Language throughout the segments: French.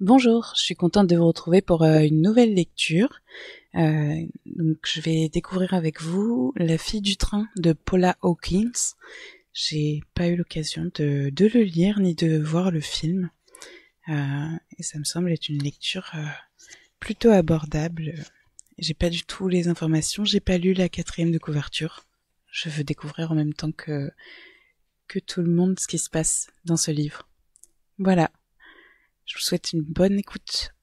Bonjour, je suis contente de vous retrouver pour euh, une nouvelle lecture. Euh, donc je vais découvrir avec vous La fille du train de Paula Hawkins. J'ai pas eu l'occasion de, le lire ni de voir le film. Euh, et ça me semble être une lecture plutôt abordable. J'ai pas du tout les informations, j'ai pas lu la quatrième de couverture. Je veux découvrir en même temps que, que tout le monde ce qui se passe dans ce livre. Voilà, je vous souhaite une bonne écoute.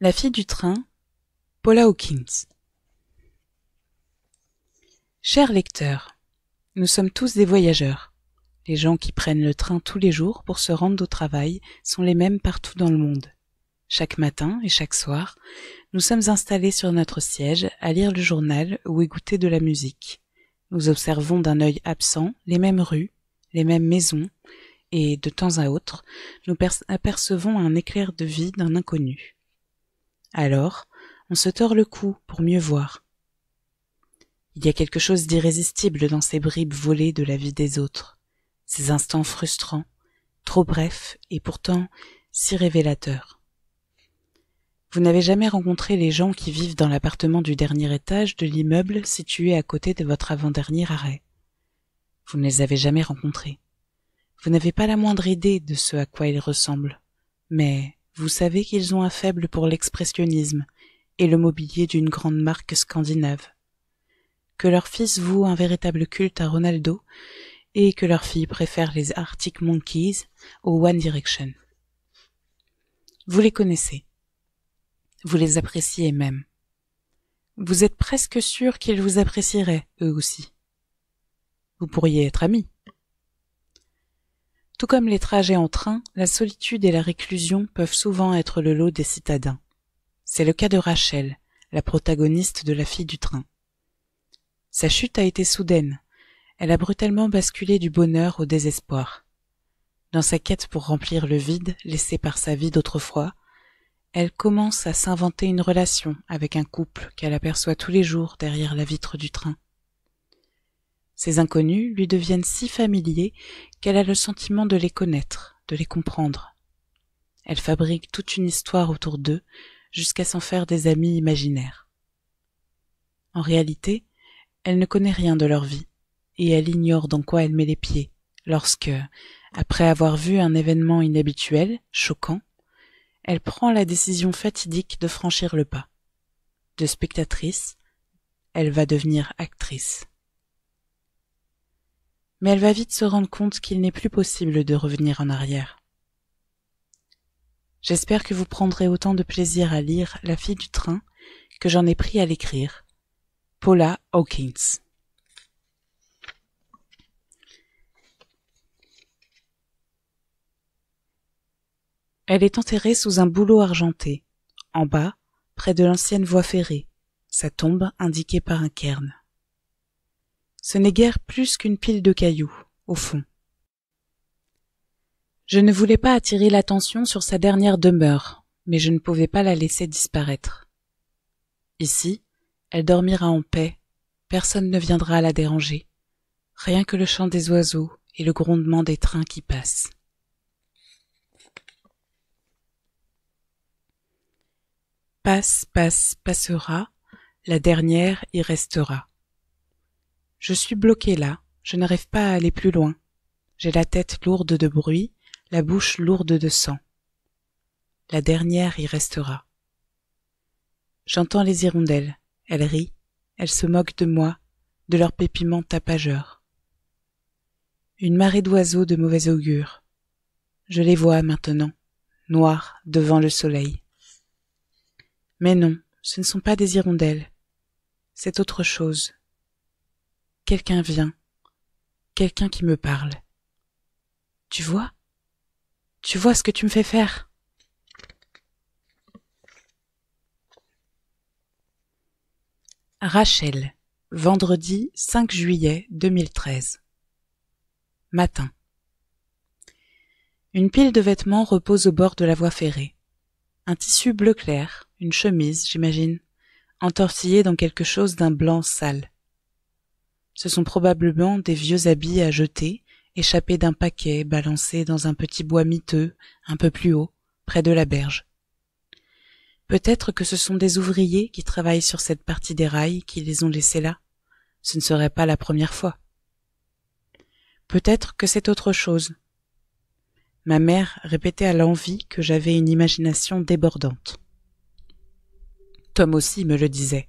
La fille du train, Paula Hawkins. Chers lecteurs, nous sommes tous des voyageurs. Les gens qui prennent le train tous les jours pour se rendre au travail sont les mêmes partout dans le monde. Chaque matin et chaque soir, nous sommes installés sur notre siège à lire le journal ou écouter de la musique. Nous observons d'un œil absent les mêmes rues, les mêmes maisons, et de temps à autre, nous apercevons un éclair de vie d'un inconnu. Alors, on se tord le cou pour mieux voir. Il y a quelque chose d'irrésistible dans ces bribes volées de la vie des autres, ces instants frustrants, trop brefs et pourtant si révélateurs. Vous n'avez jamais rencontré les gens qui vivent dans l'appartement du dernier étage de l'immeuble situé à côté de votre avant-dernier arrêt. Vous ne les avez jamais rencontrés. Vous n'avez pas la moindre idée de ce à quoi ils ressemblent. Mais vous savez qu'ils ont un faible pour l'expressionnisme et le mobilier d'une grande marque scandinave. Que leur fils voue un véritable culte à Ronaldo et que leur fille préfère les Arctic Monkeys au One Direction. Vous les connaissez. Vous les appréciez même. Vous êtes presque sûr qu'ils vous apprécieraient, eux aussi. Vous pourriez être amis. Tout comme les trajets en train, la solitude et la réclusion peuvent souvent être le lot des citadins. C'est le cas de Rachel, la protagoniste de La fille du train. Sa chute a été soudaine. Elle a brutalement basculé du bonheur au désespoir. Dans sa quête pour remplir le vide laissé par sa vie d'autrefois, elle commence à s'inventer une relation avec un couple qu'elle aperçoit tous les jours derrière la vitre du train. Ces inconnus lui deviennent si familiers qu'elle a le sentiment de les connaître, de les comprendre. Elle fabrique toute une histoire autour d'eux jusqu'à s'en faire des amis imaginaires. En réalité, elle ne connaît rien de leur vie, et elle ignore dans quoi elle met les pieds, lorsque, après avoir vu un événement inhabituel, choquant, elle prend la décision fatidique de franchir le pas. De spectatrice, elle va devenir actrice mais elle va vite se rendre compte qu'il n'est plus possible de revenir en arrière. J'espère que vous prendrez autant de plaisir à lire La fille du train que j'en ai pris à l'écrire. Paula Hawkins. Elle est enterrée sous un bouleau argenté, en bas, près de l'ancienne voie ferrée, sa tombe indiquée par un cairn ce n'est guère plus qu'une pile de cailloux, au fond. Je ne voulais pas attirer l'attention sur sa dernière demeure, mais je ne pouvais pas la laisser disparaître. Ici, elle dormira en paix, personne ne viendra la déranger, rien que le chant des oiseaux et le grondement des trains qui passent. Passe, passe, passera, la dernière y restera. Je suis bloqué là, je n'arrive pas à aller plus loin. J'ai la tête lourde de bruit, la bouche lourde de sang. La dernière y restera. J'entends les hirondelles, elles rient, elles se moquent de moi, de leurs pépiments tapageurs. Une marée d'oiseaux de mauvais augure. Je les vois maintenant, noirs devant le soleil. Mais non, ce ne sont pas des hirondelles, c'est autre chose quelqu'un vient, quelqu'un qui me parle. Tu vois Tu vois ce que tu me fais faire Rachel, vendredi 5 juillet 2013. Matin. Une pile de vêtements repose au bord de la voie ferrée. Un tissu bleu clair, une chemise, j'imagine, entortillée dans quelque chose d'un blanc sale. Ce sont probablement des vieux habits à jeter, échappés d'un paquet balancé dans un petit bois miteux, un peu plus haut, près de la berge. Peut-être que ce sont des ouvriers qui travaillent sur cette partie des rails qui les ont laissés là. Ce ne serait pas la première fois. Peut-être que c'est autre chose. Ma mère répétait à l'envie que j'avais une imagination débordante. Tom aussi me le disait.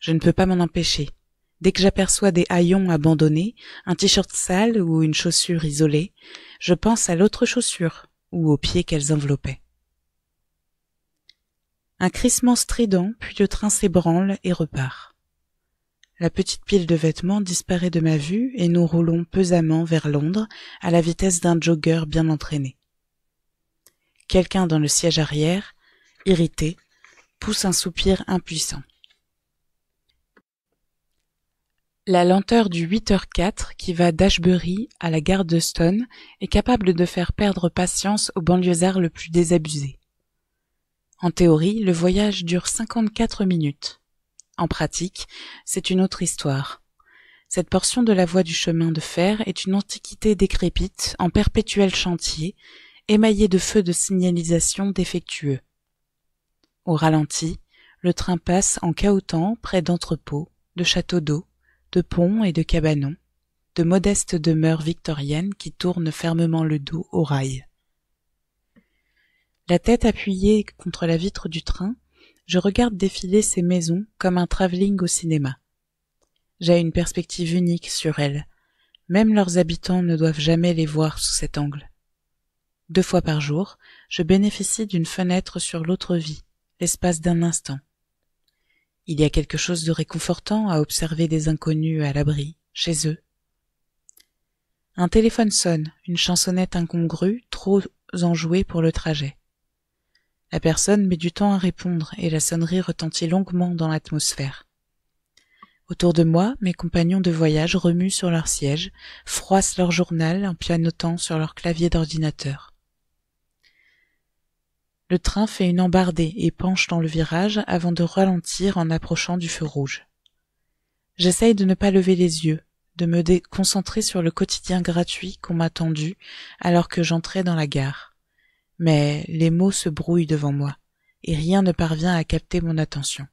Je ne peux pas m'en empêcher. Dès que j'aperçois des haillons abandonnés, un t-shirt sale ou une chaussure isolée, je pense à l'autre chaussure ou aux pieds qu'elles enveloppaient. Un crissement strident, puis le train s'ébranle et repart. La petite pile de vêtements disparaît de ma vue et nous roulons pesamment vers Londres à la vitesse d'un jogger bien entraîné. Quelqu'un dans le siège arrière, irrité, pousse un soupir impuissant. La lenteur du 8 h 04 qui va d'Ashbury à la gare de Stone est capable de faire perdre patience au banlieusard le plus désabusé. En théorie, le voyage dure 54 minutes. En pratique, c'est une autre histoire. Cette portion de la voie du chemin de fer est une antiquité décrépite en perpétuel chantier, émaillée de feux de signalisation défectueux. Au ralenti, le train passe en cahotant près d'entrepôts, de châteaux d'eau, de ponts et de cabanons, de modestes demeures victoriennes qui tournent fermement le dos au rail. La tête appuyée contre la vitre du train, je regarde défiler ces maisons comme un travelling au cinéma. J'ai une perspective unique sur elles. Même leurs habitants ne doivent jamais les voir sous cet angle. Deux fois par jour, je bénéficie d'une fenêtre sur l'autre vie, l'espace d'un instant. Il y a quelque chose de réconfortant à observer des inconnus à l'abri, chez eux. Un téléphone sonne, une chansonnette incongrue, trop enjouée pour le trajet. La personne met du temps à répondre et la sonnerie retentit longuement dans l'atmosphère. Autour de moi, mes compagnons de voyage remuent sur leur siège, froissent leur journal en pianotant sur leur clavier d'ordinateur. Le train fait une embardée et penche dans le virage avant de ralentir en approchant du feu rouge. J'essaye de ne pas lever les yeux, de me déconcentrer sur le quotidien gratuit qu'on m'a tendu alors que j'entrais dans la gare. Mais les mots se brouillent devant moi, et rien ne parvient à capter mon attention.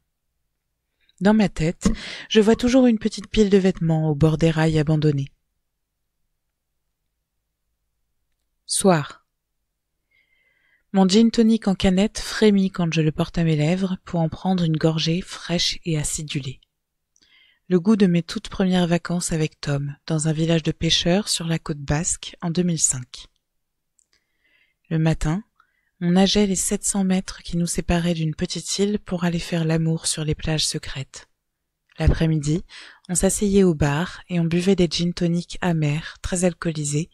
Dans ma tête, je vois toujours une petite pile de vêtements au bord des rails abandonnés. Soir. Mon gin tonic en canette frémit quand je le porte à mes lèvres pour en prendre une gorgée fraîche et acidulée. Le goût de mes toutes premières vacances avec Tom, dans un village de pêcheurs sur la côte basque, en 2005. Le matin, on nageait les 700 mètres qui nous séparaient d'une petite île pour aller faire l'amour sur les plages secrètes. L'après-midi, on s'asseyait au bar et on buvait des gin toniques amers, très alcoolisés,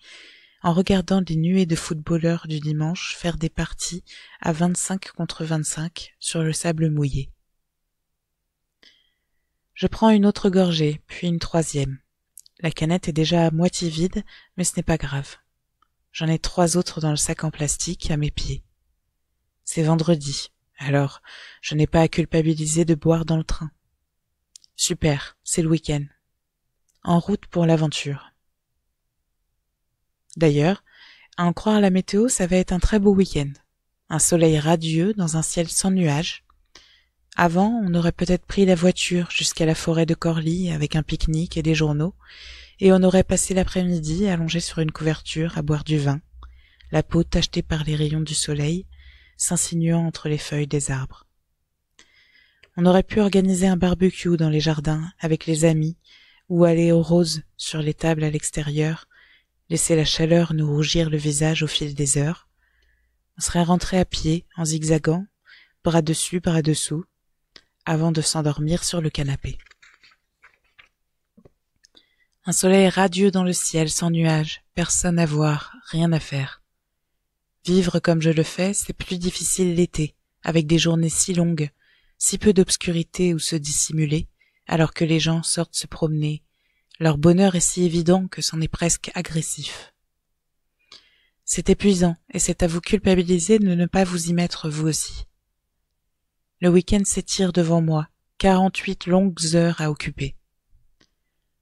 en regardant des nuées de footballeurs du dimanche faire des parties à vingt-cinq contre vingt-cinq sur le sable mouillé. Je prends une autre gorgée, puis une troisième. La canette est déjà à moitié vide, mais ce n'est pas grave. J'en ai trois autres dans le sac en plastique à mes pieds. C'est vendredi, alors je n'ai pas à culpabiliser de boire dans le train. Super, c'est le week-end. En route pour l'aventure. D'ailleurs, à en croire la météo, ça va être un très beau week-end. Un soleil radieux dans un ciel sans nuages. Avant, on aurait peut-être pris la voiture jusqu'à la forêt de Corly avec un pique-nique et des journaux, et on aurait passé l'après-midi allongé sur une couverture à boire du vin, la peau tachetée par les rayons du soleil, s'insinuant entre les feuilles des arbres. On aurait pu organiser un barbecue dans les jardins avec les amis, ou aller aux roses sur les tables à l'extérieur, laisser la chaleur nous rougir le visage au fil des heures. On serait rentré à pied, en zigzagant, bras dessus, bras dessous, avant de s'endormir sur le canapé. Un soleil radieux dans le ciel, sans nuages, personne à voir, rien à faire. Vivre comme je le fais, c'est plus difficile l'été, avec des journées si longues, si peu d'obscurité où se dissimuler, alors que les gens sortent se promener, leur bonheur est si évident que c'en est presque agressif. C'est épuisant, et c'est à vous culpabiliser de ne pas vous y mettre vous aussi. Le week-end s'étire devant moi, quarante-huit longues heures à occuper.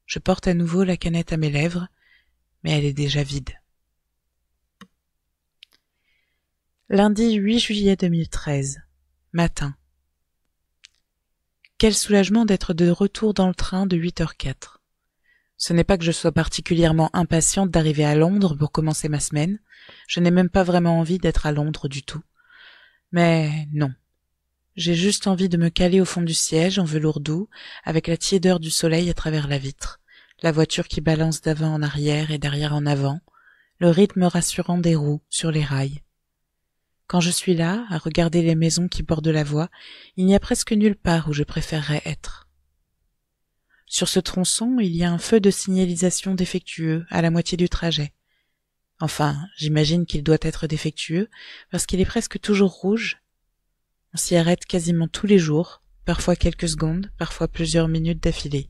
Je porte à nouveau la canette à mes lèvres, mais elle est déjà vide. Lundi 8 juillet 2013. Matin. Quel soulagement d'être de retour dans le train de 8h04. Ce n'est pas que je sois particulièrement impatiente d'arriver à Londres pour commencer ma semaine, je n'ai même pas vraiment envie d'être à Londres du tout. Mais non. J'ai juste envie de me caler au fond du siège en velours doux, avec la tiédeur du soleil à travers la vitre, la voiture qui balance d'avant en arrière et derrière en avant, le rythme rassurant des roues sur les rails. Quand je suis là, à regarder les maisons qui bordent la voie, il n'y a presque nulle part où je préférerais être. Sur ce tronçon, il y a un feu de signalisation défectueux à la moitié du trajet. Enfin, j'imagine qu'il doit être défectueux parce qu'il est presque toujours rouge. On s'y arrête quasiment tous les jours, parfois quelques secondes, parfois plusieurs minutes d'affilée.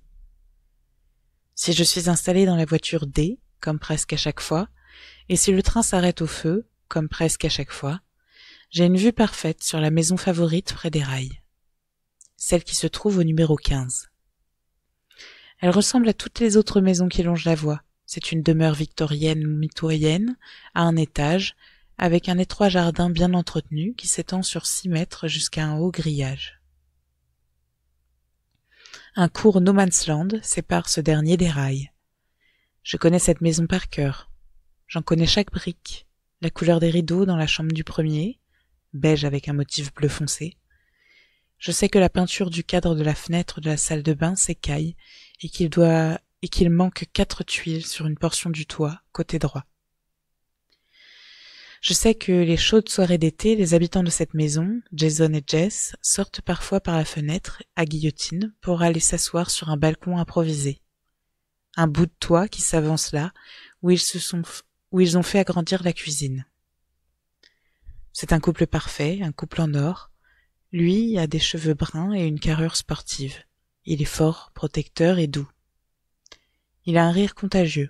Si je suis installé dans la voiture D, comme presque à chaque fois, et si le train s'arrête au feu, comme presque à chaque fois, j'ai une vue parfaite sur la maison favorite près des rails, celle qui se trouve au numéro 15. Elle ressemble à toutes les autres maisons qui longent la voie. C'est une demeure victorienne mitoyenne, à un étage, avec un étroit jardin bien entretenu qui s'étend sur six mètres jusqu'à un haut grillage. Un court No Man's Land sépare ce dernier des rails. Je connais cette maison par cœur. J'en connais chaque brique, la couleur des rideaux dans la chambre du premier, beige avec un motif bleu foncé. Je sais que la peinture du cadre de la fenêtre de la salle de bain s'écaille et qu'il doit et qu'il manque quatre tuiles sur une portion du toit, côté droit. Je sais que les chaudes soirées d'été, les habitants de cette maison, Jason et Jess, sortent parfois par la fenêtre, à guillotine, pour aller s'asseoir sur un balcon improvisé. Un bout de toit qui s'avance là, où ils se sont, où ils ont fait agrandir la cuisine. C'est un couple parfait, un couple en or. Lui a des cheveux bruns et une carrure sportive. Il est fort, protecteur et doux. Il a un rire contagieux.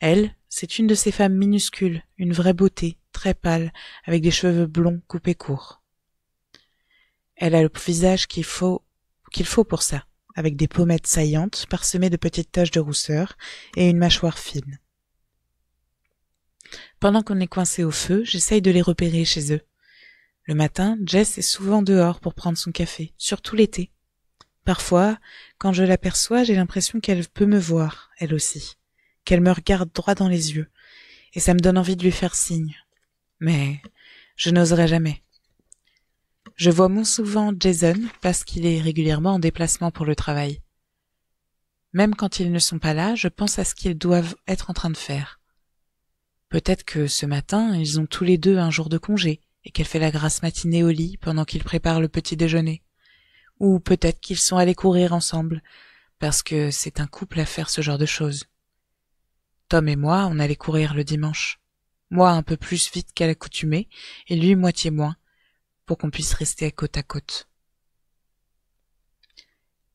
Elle, c'est une de ces femmes minuscules, une vraie beauté, très pâle, avec des cheveux blonds coupés courts. Elle a le visage qu'il faut, qu'il faut pour ça, avec des pommettes saillantes, parsemées de petites taches de rousseur, et une mâchoire fine. Pendant qu'on est coincé au feu, j'essaye de les repérer chez eux. Le matin, Jess est souvent dehors pour prendre son café, surtout l'été. Parfois, quand je l'aperçois, j'ai l'impression qu'elle peut me voir, elle aussi, qu'elle me regarde droit dans les yeux, et ça me donne envie de lui faire signe. Mais je n'oserai jamais. Je vois moins souvent Jason parce qu'il est régulièrement en déplacement pour le travail. Même quand ils ne sont pas là, je pense à ce qu'ils doivent être en train de faire. Peut-être que ce matin, ils ont tous les deux un jour de congé et qu'elle fait la grasse matinée au lit pendant qu'il prépare le petit déjeuner ou peut-être qu'ils sont allés courir ensemble, parce que c'est un couple à faire ce genre de choses. Tom et moi, on allait courir le dimanche. Moi un peu plus vite qu'à l'accoutumée, et lui moitié moins, pour qu'on puisse rester côte à côte.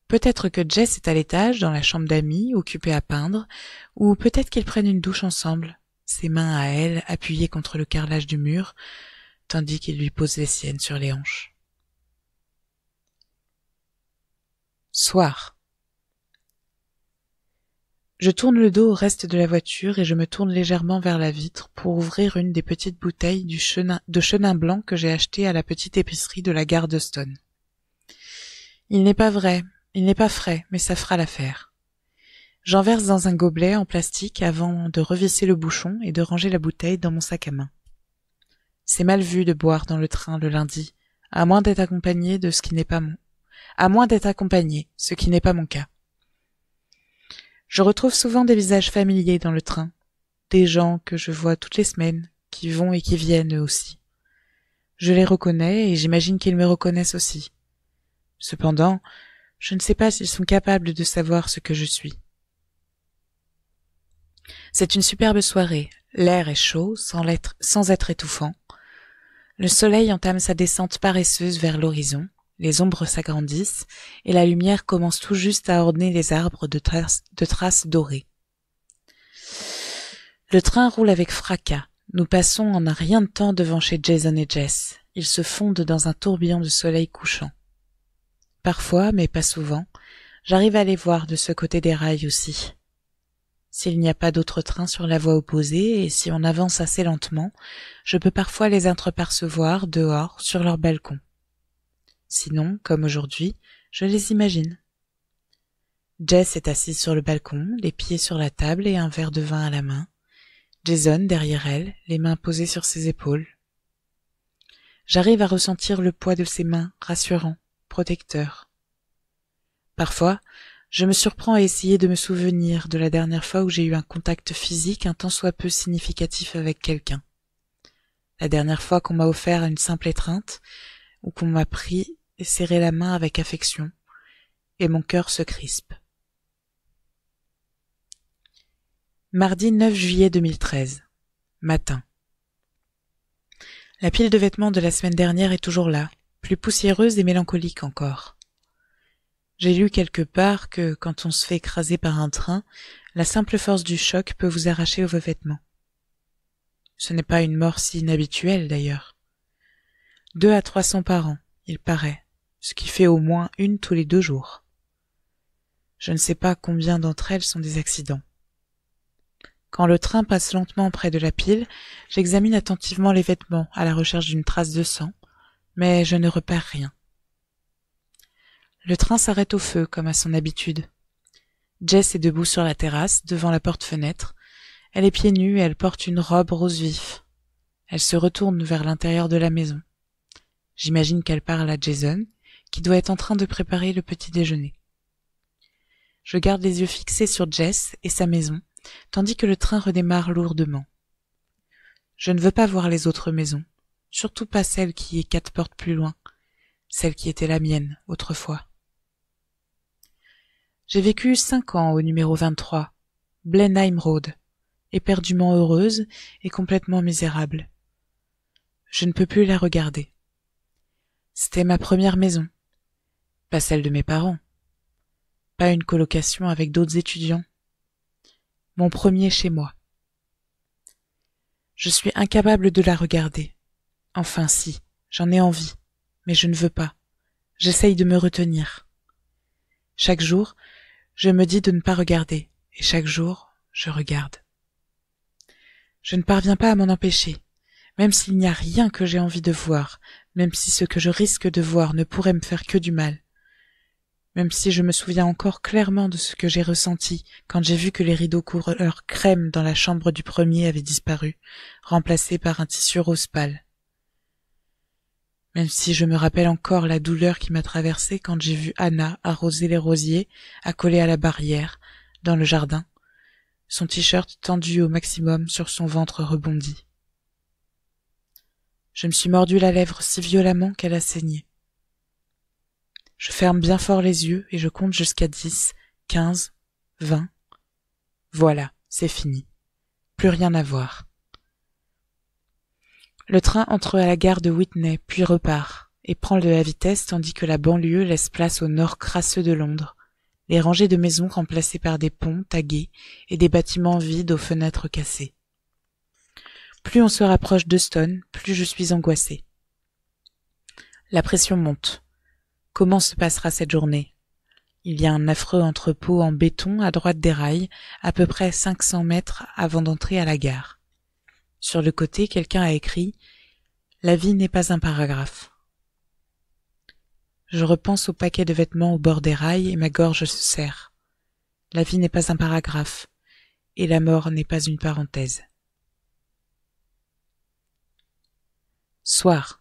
Peut-être que Jess est à l'étage, dans la chambre d'amis, occupée à peindre, ou peut-être qu'ils prennent une douche ensemble, ses mains à elle appuyées contre le carrelage du mur, tandis qu'il lui pose les siennes sur les hanches. Soir. Je tourne le dos au reste de la voiture et je me tourne légèrement vers la vitre pour ouvrir une des petites bouteilles de chenin blanc que j'ai acheté à la petite épicerie de la gare de Stone. Il n'est pas vrai, il n'est pas frais, mais ça fera l'affaire. J'en verse dans un gobelet en plastique avant de revisser le bouchon et de ranger la bouteille dans mon sac à main. C'est mal vu de boire dans le train le lundi, à moins d'être accompagné de ce qui n'est pas mon, à moins d'être accompagné, ce qui n'est pas mon cas. Je retrouve souvent des visages familiers dans le train, des gens que je vois toutes les semaines, qui vont et qui viennent eux aussi. Je les reconnais et j'imagine qu'ils me reconnaissent aussi. Cependant, je ne sais pas s'ils sont capables de savoir ce que je suis. C'est une superbe soirée. L'air est chaud, sans, être, sans être étouffant. Le soleil entame sa descente paresseuse vers l'horizon les ombres s'agrandissent, et la lumière commence tout juste à orner les arbres de, traces, dorées. Le train roule avec fracas. Nous passons en un rien de temps devant chez Jason et Jess. Ils se fondent dans un tourbillon de soleil couchant. Parfois, mais pas souvent, j'arrive à les voir de ce côté des rails aussi. S'il n'y a pas d'autre train sur la voie opposée et si on avance assez lentement, je peux parfois les entrepercevoir dehors sur leur balcon. Sinon, comme aujourd'hui, je les imagine. Jess est assise sur le balcon, les pieds sur la table et un verre de vin à la main. Jason derrière elle, les mains posées sur ses épaules. J'arrive à ressentir le poids de ses mains, rassurant, protecteur. Parfois, je me surprends à essayer de me souvenir de la dernière fois où j'ai eu un contact physique un tant soit peu significatif avec quelqu'un. La dernière fois qu'on m'a offert une simple étreinte, ou qu'on m'a pris et serré la main avec affection, et mon cœur se crispe. Mardi 9 juillet 2013. Matin. La pile de vêtements de la semaine dernière est toujours là, plus poussiéreuse et mélancolique encore. J'ai lu quelque part que quand on se fait écraser par un train, la simple force du choc peut vous arracher vos vêtements. Ce n'est pas une mort si inhabituelle d'ailleurs deux à trois cents par an, il paraît, ce qui fait au moins une tous les deux jours. Je ne sais pas combien d'entre elles sont des accidents. Quand le train passe lentement près de la pile, j'examine attentivement les vêtements à la recherche d'une trace de sang, mais je ne repère rien. Le train s'arrête au feu, comme à son habitude. Jess est debout sur la terrasse, devant la porte-fenêtre. Elle est pieds nus et elle porte une robe rose vif. Elle se retourne vers l'intérieur de la maison. J'imagine qu'elle parle à Jason, qui doit être en train de préparer le petit déjeuner. Je garde les yeux fixés sur Jess et sa maison, tandis que le train redémarre lourdement. Je ne veux pas voir les autres maisons, surtout pas celle qui est quatre portes plus loin, celle qui était la mienne autrefois. J'ai vécu cinq ans au numéro 23, Blenheim Road, éperdument heureuse et complètement misérable. Je ne peux plus la regarder. C'était ma première maison. Pas celle de mes parents. Pas une colocation avec d'autres étudiants. Mon premier chez moi. Je suis incapable de la regarder. Enfin si, j'en ai envie, mais je ne veux pas. J'essaye de me retenir. Chaque jour, je me dis de ne pas regarder, et chaque jour, je regarde. Je ne parviens pas à m'en empêcher, même s'il n'y a rien que j'ai envie de voir, même si ce que je risque de voir ne pourrait me faire que du mal, même si je me souviens encore clairement de ce que j'ai ressenti quand j'ai vu que les rideaux couleur crème dans la chambre du premier avaient disparu, remplacés par un tissu rose pâle. Même si je me rappelle encore la douleur qui m'a traversée quand j'ai vu Anna arroser les rosiers, accolés à la barrière, dans le jardin, son t-shirt tendu au maximum sur son ventre rebondi. Je me suis mordu la lèvre si violemment qu'elle a saigné. Je ferme bien fort les yeux et je compte jusqu'à dix, quinze, vingt. Voilà, c'est fini. Plus rien à voir. Le train entre à la gare de Whitney, puis repart, et prend de la vitesse tandis que la banlieue laisse place au nord crasseux de Londres, les rangées de maisons remplacées par des ponts tagués et des bâtiments vides aux fenêtres cassées. Plus on se rapproche Stone, plus je suis angoissée. La pression monte. Comment se passera cette journée Il y a un affreux entrepôt en béton à droite des rails, à peu près cinq cents mètres avant d'entrer à la gare. Sur le côté, quelqu'un a écrit La vie n'est pas un paragraphe. Je repense au paquet de vêtements au bord des rails et ma gorge se serre. La vie n'est pas un paragraphe, et la mort n'est pas une parenthèse. Soir.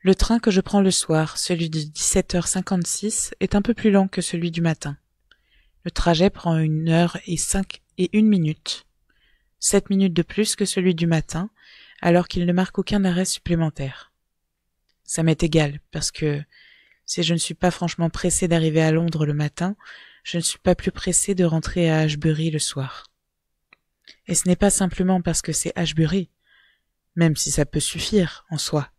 Le train que je prends le soir, celui de 17h56, est un peu plus lent que celui du matin. Le trajet prend une heure et cinq et une minute. Sept minutes de plus que celui du matin, alors qu'il ne marque aucun arrêt supplémentaire. Ça m'est égal, parce que si je ne suis pas franchement pressé d'arriver à Londres le matin, je ne suis pas plus pressé de rentrer à Ashbury le soir. Et ce n'est pas simplement parce que c'est Ashbury, même si ça peut suffire en soi.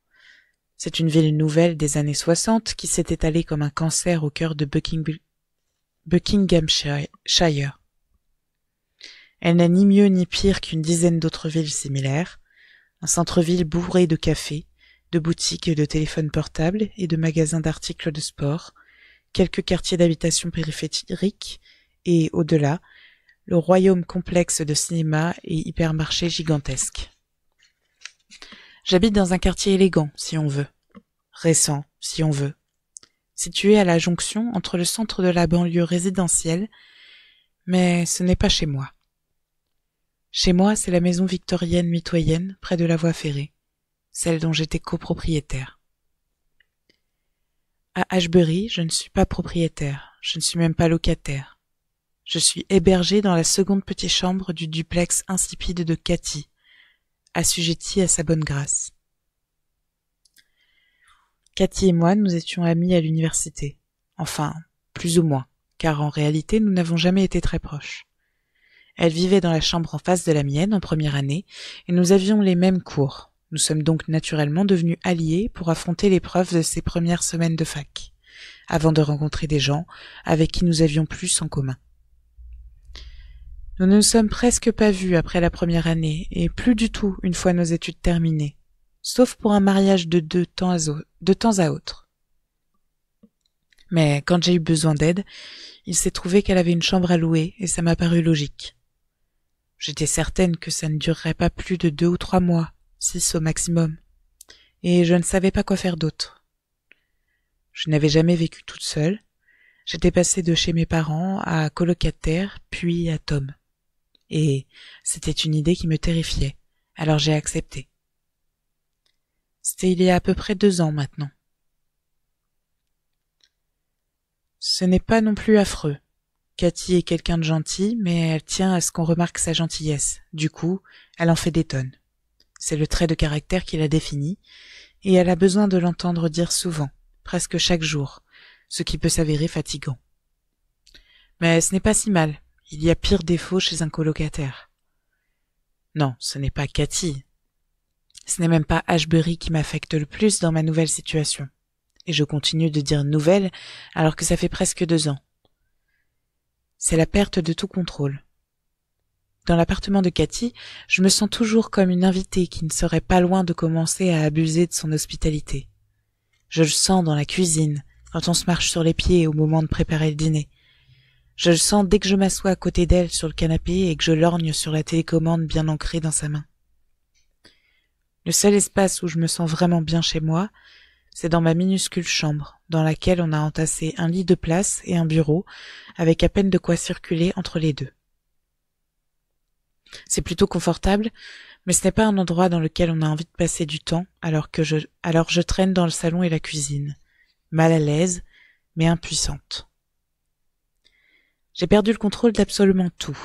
C'est une ville nouvelle des années 60 qui s'est étalée comme un cancer au cœur de Buckinghamshire. Elle n'a ni mieux ni pire qu'une dizaine d'autres villes similaires, un centre-ville bourré de cafés, de boutiques et de téléphones portables et de magasins d'articles de sport, quelques quartiers d'habitation périphériques et, au-delà, le royaume complexe de cinéma et hypermarchés gigantesques. J'habite dans un quartier élégant, si on veut. Récent, si on veut. Situé à la jonction entre le centre de la banlieue résidentielle, mais ce n'est pas chez moi. Chez moi, c'est la maison victorienne mitoyenne près de la voie ferrée, celle dont j'étais copropriétaire. À Ashbury, je ne suis pas propriétaire, je ne suis même pas locataire. Je suis hébergé dans la seconde petite chambre du duplex insipide de Cathy, assujettis à sa bonne grâce. Cathy et moi, nous étions amis à l'université. Enfin, plus ou moins, car en réalité, nous n'avons jamais été très proches. Elle vivait dans la chambre en face de la mienne en première année, et nous avions les mêmes cours. Nous sommes donc naturellement devenus alliés pour affronter l'épreuve de ces premières semaines de fac, avant de rencontrer des gens avec qui nous avions plus en commun. Nous ne nous sommes presque pas vus après la première année, et plus du tout une fois nos études terminées, sauf pour un mariage de deux temps temps à autre. Mais quand j'ai eu besoin d'aide, il s'est trouvé qu'elle avait une chambre à louer, et ça m'a paru logique. J'étais certaine que ça ne durerait pas plus de deux ou trois mois, six au maximum, et je ne savais pas quoi faire d'autre. Je n'avais jamais vécu toute seule, j'étais passée de chez mes parents à colocataire, puis à Tom et c'était une idée qui me terrifiait, alors j'ai accepté. C'était il y a à peu près deux ans maintenant. Ce n'est pas non plus affreux. Cathy est quelqu'un de gentil, mais elle tient à ce qu'on remarque sa gentillesse. Du coup, elle en fait des tonnes. C'est le trait de caractère qui la définit, et elle a besoin de l'entendre dire souvent, presque chaque jour, ce qui peut s'avérer fatigant. Mais ce n'est pas si mal, il y a pire défaut chez un colocataire. Non, ce n'est pas Cathy. Ce n'est même pas Ashbury qui m'affecte le plus dans ma nouvelle situation. Et je continue de dire nouvelle alors que ça fait presque deux ans. C'est la perte de tout contrôle. Dans l'appartement de Cathy, je me sens toujours comme une invitée qui ne serait pas loin de commencer à abuser de son hospitalité. Je le sens dans la cuisine, quand on se marche sur les pieds au moment de préparer le dîner, je le sens dès que je m'assois à côté d'elle sur le canapé et que je lorgne sur la télécommande bien ancrée dans sa main. Le seul espace où je me sens vraiment bien chez moi, c'est dans ma minuscule chambre, dans laquelle on a entassé un lit de place et un bureau, avec à peine de quoi circuler entre les deux. C'est plutôt confortable, mais ce n'est pas un endroit dans lequel on a envie de passer du temps, alors que je, alors je traîne dans le salon et la cuisine, mal à l'aise, mais impuissante. J'ai perdu le contrôle d'absolument tout,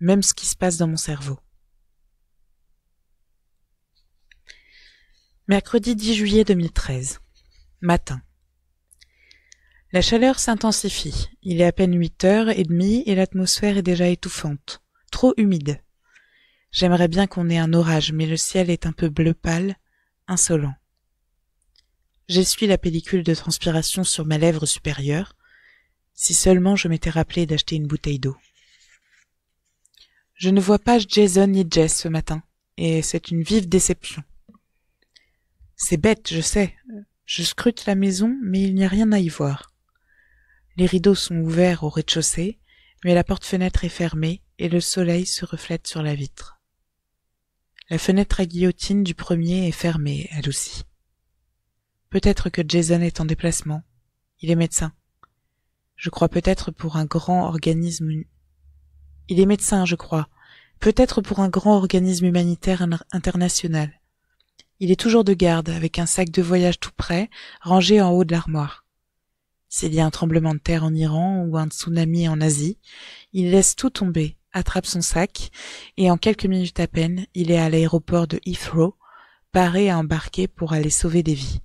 même ce qui se passe dans mon cerveau. Mercredi 10 juillet 2013. Matin. La chaleur s'intensifie. Il est à peine huit heures et demie et l'atmosphère est déjà étouffante. Trop humide. J'aimerais bien qu'on ait un orage, mais le ciel est un peu bleu pâle, insolent. J'essuie la pellicule de transpiration sur ma lèvre supérieure, si seulement je m'étais rappelé d'acheter une bouteille d'eau. Je ne vois pas Jason ni Jess ce matin, et c'est une vive déception. C'est bête, je sais. Je scrute la maison, mais il n'y a rien à y voir. Les rideaux sont ouverts au rez-de-chaussée, mais la porte-fenêtre est fermée et le soleil se reflète sur la vitre. La fenêtre à guillotine du premier est fermée, elle aussi. Peut-être que Jason est en déplacement. Il est médecin. Je crois peut-être pour un grand organisme. Il est médecin, je crois. Peut-être pour un grand organisme humanitaire international. Il est toujours de garde, avec un sac de voyage tout prêt, rangé en haut de l'armoire. S'il y a un tremblement de terre en Iran ou un tsunami en Asie, il laisse tout tomber, attrape son sac, et en quelques minutes à peine, il est à l'aéroport de Heathrow, paré à embarquer pour aller sauver des vies.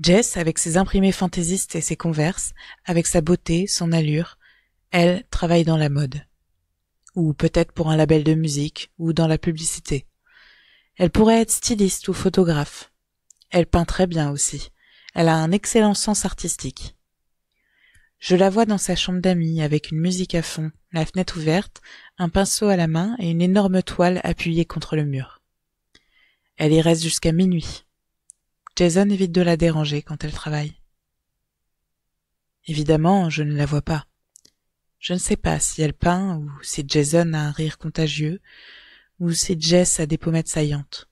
Jess, avec ses imprimés fantaisistes et ses converses, avec sa beauté, son allure, elle travaille dans la mode. Ou peut-être pour un label de musique, ou dans la publicité. Elle pourrait être styliste ou photographe. Elle peint très bien aussi. Elle a un excellent sens artistique. Je la vois dans sa chambre d'amis avec une musique à fond, la fenêtre ouverte, un pinceau à la main et une énorme toile appuyée contre le mur. Elle y reste jusqu'à minuit. Jason évite de la déranger quand elle travaille. Évidemment, je ne la vois pas. Je ne sais pas si elle peint ou si Jason a un rire contagieux ou si Jess a des pommettes saillantes.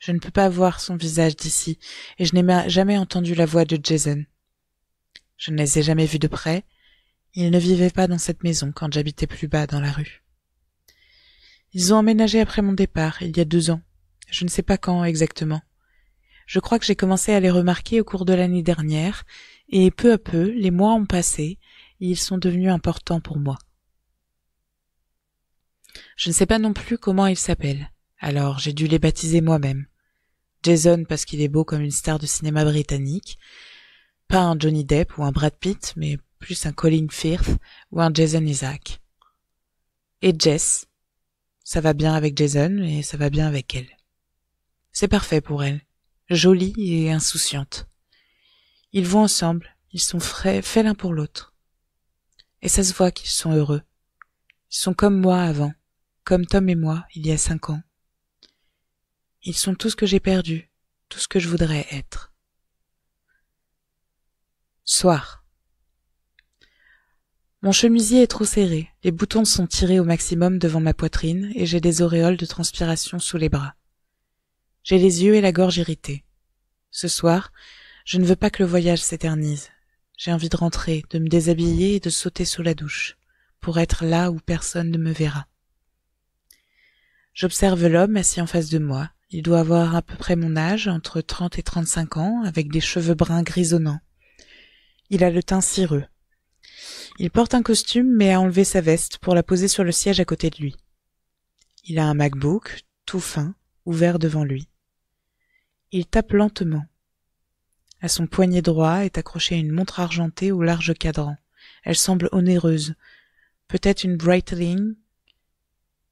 Je ne peux pas voir son visage d'ici et je n'ai jamais entendu la voix de Jason. Je ne les ai jamais vus de près. Ils ne vivaient pas dans cette maison quand j'habitais plus bas dans la rue. Ils ont emménagé après mon départ, il y a deux ans. Je ne sais pas quand exactement. Je crois que j'ai commencé à les remarquer au cours de l'année dernière, et peu à peu, les mois ont passé, et ils sont devenus importants pour moi. Je ne sais pas non plus comment ils s'appellent, alors j'ai dû les baptiser moi-même. Jason parce qu'il est beau comme une star de cinéma britannique, pas un Johnny Depp ou un Brad Pitt, mais plus un Colin Firth ou un Jason Isaac. Et Jess, ça va bien avec Jason et ça va bien avec elle. C'est parfait pour elle jolie et insouciante. Ils vont ensemble, ils sont frais, faits l'un pour l'autre. Et ça se voit qu'ils sont heureux. Ils sont comme moi avant, comme Tom et moi il y a cinq ans. Ils sont tout ce que j'ai perdu, tout ce que je voudrais être. Soir. Mon chemisier est trop serré, les boutons sont tirés au maximum devant ma poitrine et j'ai des auréoles de transpiration sous les bras. J'ai les yeux et la gorge irrités. Ce soir, je ne veux pas que le voyage s'éternise. J'ai envie de rentrer, de me déshabiller et de sauter sous la douche, pour être là où personne ne me verra. J'observe l'homme assis en face de moi. Il doit avoir à peu près mon âge, entre trente et trente-cinq ans, avec des cheveux bruns grisonnants. Il a le teint cireux. Il porte un costume mais a enlevé sa veste pour la poser sur le siège à côté de lui. Il a un MacBook, tout fin, ouvert devant lui. Il tape lentement. À son poignet droit est accrochée une montre argentée au large cadran. Elle semble onéreuse. Peut-être une Breitling.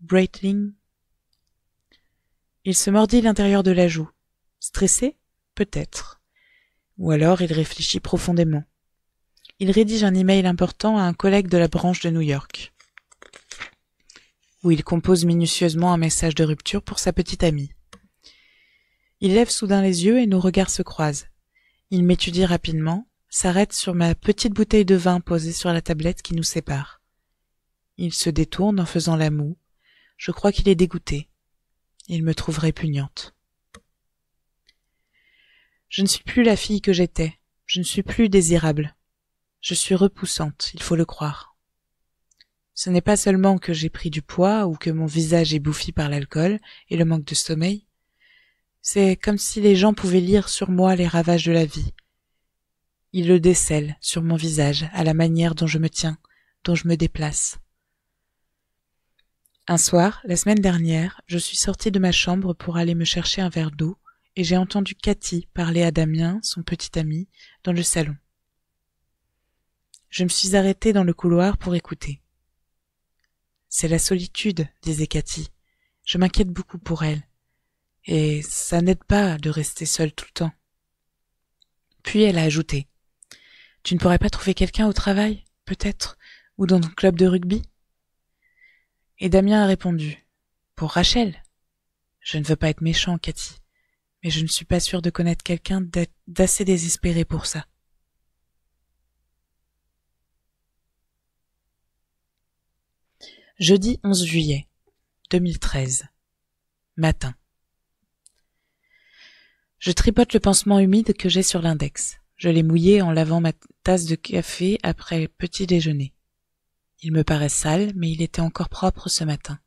Breitling. Il se mordit l'intérieur de la joue. Stressé? Peut-être. Ou alors il réfléchit profondément. Il rédige un email important à un collègue de la branche de New York où il compose minutieusement un message de rupture pour sa petite amie. Il lève soudain les yeux et nos regards se croisent. Il m'étudie rapidement, s'arrête sur ma petite bouteille de vin posée sur la tablette qui nous sépare. Il se détourne en faisant la moue. Je crois qu'il est dégoûté. Il me trouve répugnante. Je ne suis plus la fille que j'étais. Je ne suis plus désirable. Je suis repoussante, il faut le croire. Ce n'est pas seulement que j'ai pris du poids ou que mon visage est bouffi par l'alcool et le manque de sommeil. C'est comme si les gens pouvaient lire sur moi les ravages de la vie. Ils le décèlent sur mon visage à la manière dont je me tiens, dont je me déplace. Un soir, la semaine dernière, je suis sortie de ma chambre pour aller me chercher un verre d'eau, et j'ai entendu Cathy parler à Damien, son petit ami, dans le salon. Je me suis arrêtée dans le couloir pour écouter. C'est la solitude, disait Cathy. Je m'inquiète beaucoup pour elle. Et ça n'aide pas de rester seule tout le temps. Puis elle a ajouté. Tu ne pourrais pas trouver quelqu'un au travail, peut-être, ou dans ton club de rugby? Et Damien a répondu. Pour Rachel. Je ne veux pas être méchant, Cathy, mais je ne suis pas sûre de connaître quelqu'un d'assez désespéré pour ça. Jeudi 11 juillet 2013. Matin. Je tripote le pansement humide que j'ai sur l'index. Je l'ai mouillé en lavant ma tasse de café après petit déjeuner. Il me paraît sale, mais il était encore propre ce matin.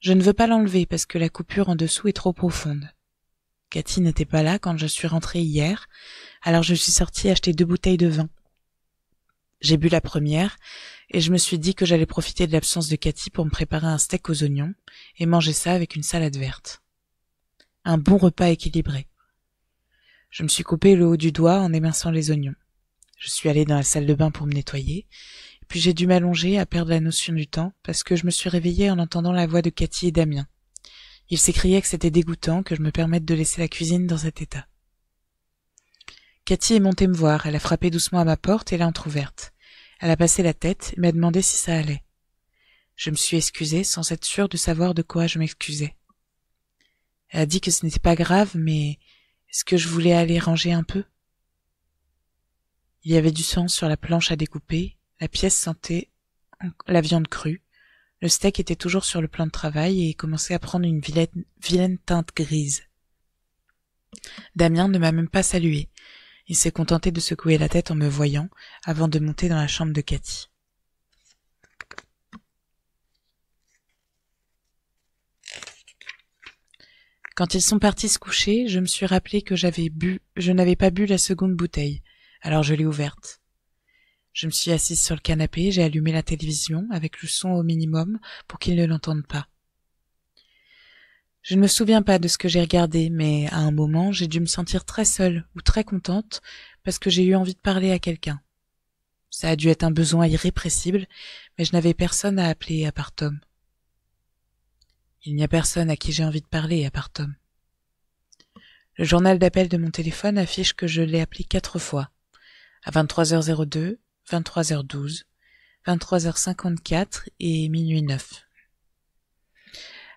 Je ne veux pas l'enlever parce que la coupure en dessous est trop profonde. Cathy n'était pas là quand je suis rentrée hier, alors je suis sortie acheter deux bouteilles de vin j'ai bu la première, et je me suis dit que j'allais profiter de l'absence de Cathy pour me préparer un steak aux oignons et manger ça avec une salade verte. Un bon repas équilibré. Je me suis coupé le haut du doigt en éminçant les oignons. Je suis allé dans la salle de bain pour me nettoyer, puis j'ai dû m'allonger à perdre la notion du temps parce que je me suis réveillé en entendant la voix de Cathy et Damien. Ils s'écriaient que c'était dégoûtant que je me permette de laisser la cuisine dans cet état. Cathy est montée me voir, elle a frappé doucement à ma porte et l'a entr'ouverte. Elle a passé la tête et m'a demandé si ça allait. Je me suis excusée sans être sûre de savoir de quoi je m'excusais. Elle a dit que ce n'était pas grave, mais est-ce que je voulais aller ranger un peu? Il y avait du sang sur la planche à découper, la pièce sentait la viande crue, le steak était toujours sur le plan de travail et commençait à prendre une vilaine, teinte grise. Damien ne m'a même pas salué il s'est contenté de secouer la tête en me voyant avant de monter dans la chambre de Cathy. Quand ils sont partis se coucher, je me suis rappelé que j'avais bu, je n'avais pas bu la seconde bouteille, alors je l'ai ouverte. Je me suis assise sur le canapé, j'ai allumé la télévision avec le son au minimum pour qu'ils ne l'entendent pas. Je ne me souviens pas de ce que j'ai regardé, mais à un moment, j'ai dû me sentir très seule ou très contente parce que j'ai eu envie de parler à quelqu'un. Ça a dû être un besoin irrépressible, mais je n'avais personne à appeler à part Tom. Il n'y a personne à qui j'ai envie de parler à part Tom. Le journal d'appel de mon téléphone affiche que je l'ai appelé quatre fois. À 23h02, 23h12, 23h54 et minuit neuf.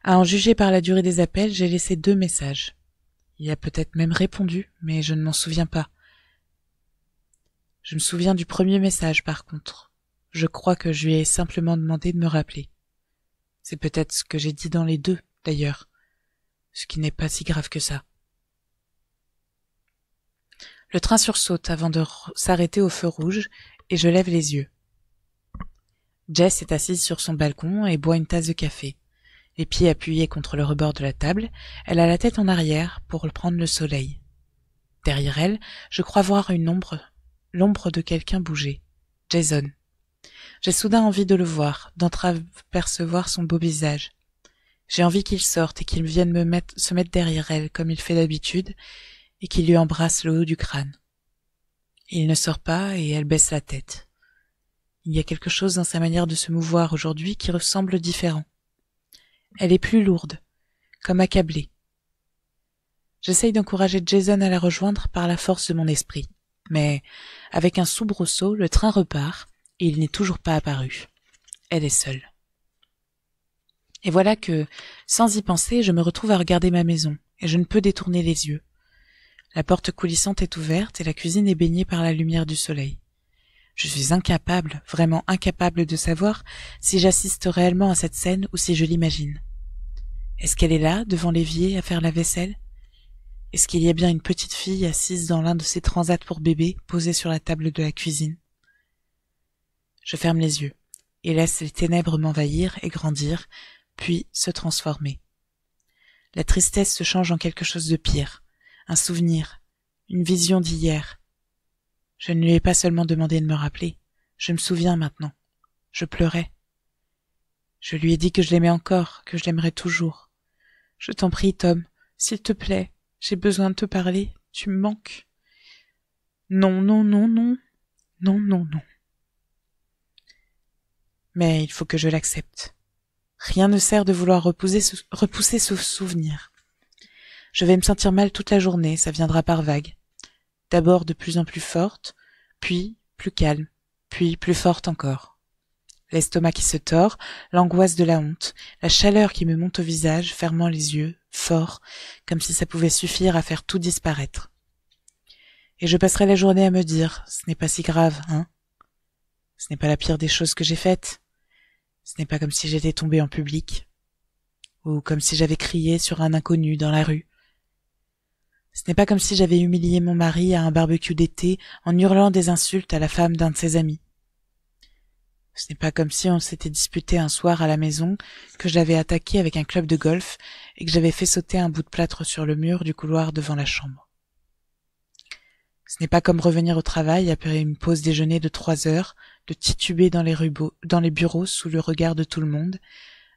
À en juger par la durée des appels, j'ai laissé deux messages. Il a peut-être même répondu, mais je ne m'en souviens pas. Je me souviens du premier message, par contre. Je crois que je lui ai simplement demandé de me rappeler. C'est peut-être ce que j'ai dit dans les deux, d'ailleurs. Ce qui n'est pas si grave que ça. Le train sursaute avant de s'arrêter au feu rouge et je lève les yeux. Jess est assise sur son balcon et boit une tasse de café les pieds appuyés contre le rebord de la table, elle a la tête en arrière pour prendre le soleil. Derrière elle, je crois voir une ombre, l'ombre de quelqu'un bouger. Jason. J'ai soudain envie de le voir, d'entrapercevoir son beau visage. J'ai envie qu'il sorte et qu'il vienne me mettre, se mettre derrière elle comme il fait d'habitude et qu'il lui embrasse le haut du crâne. Il ne sort pas et elle baisse la tête. Il y a quelque chose dans sa manière de se mouvoir aujourd'hui qui ressemble différent. Elle est plus lourde, comme accablée. J'essaye d'encourager Jason à la rejoindre par la force de mon esprit, mais avec un soubresaut, le train repart et il n'est toujours pas apparu. Elle est seule. Et voilà que, sans y penser, je me retrouve à regarder ma maison, et je ne peux détourner les yeux. La porte coulissante est ouverte et la cuisine est baignée par la lumière du soleil. Je suis incapable, vraiment incapable de savoir si j'assiste réellement à cette scène ou si je l'imagine. Est-ce qu'elle est là, devant l'évier, à faire la vaisselle Est-ce qu'il y a bien une petite fille assise dans l'un de ces transats pour bébé, posé sur la table de la cuisine Je ferme les yeux et laisse les ténèbres m'envahir et grandir, puis se transformer. La tristesse se change en quelque chose de pire, un souvenir, une vision d'hier, je ne lui ai pas seulement demandé de me rappeler. Je me souviens maintenant. Je pleurais. Je lui ai dit que je l'aimais encore, que je l'aimerais toujours. Je t'en prie, Tom, s'il te plaît, j'ai besoin de te parler, tu me manques. Non, non, non, non, non, non, non. Mais il faut que je l'accepte. Rien ne sert de vouloir repousser ce, repousser souvenir. Je vais me sentir mal toute la journée, ça viendra par vagues d'abord de plus en plus forte, puis plus calme, puis plus forte encore. L'estomac qui se tord, l'angoisse de la honte, la chaleur qui me monte au visage, fermant les yeux, fort, comme si ça pouvait suffire à faire tout disparaître. Et je passerai la journée à me dire, ce n'est pas si grave, hein? Ce n'est pas la pire des choses que j'ai faites. Ce n'est pas comme si j'étais tombée en public. Ou comme si j'avais crié sur un inconnu dans la rue. Ce n'est pas comme si j'avais humilié mon mari à un barbecue d'été en hurlant des insultes à la femme d'un de ses amis. Ce n'est pas comme si on s'était disputé un soir à la maison, que j'avais attaqué avec un club de golf et que j'avais fait sauter un bout de plâtre sur le mur du couloir devant la chambre. Ce n'est pas comme revenir au travail après une pause déjeuner de trois heures, de tituber dans les, dans les bureaux sous le regard de tout le monde,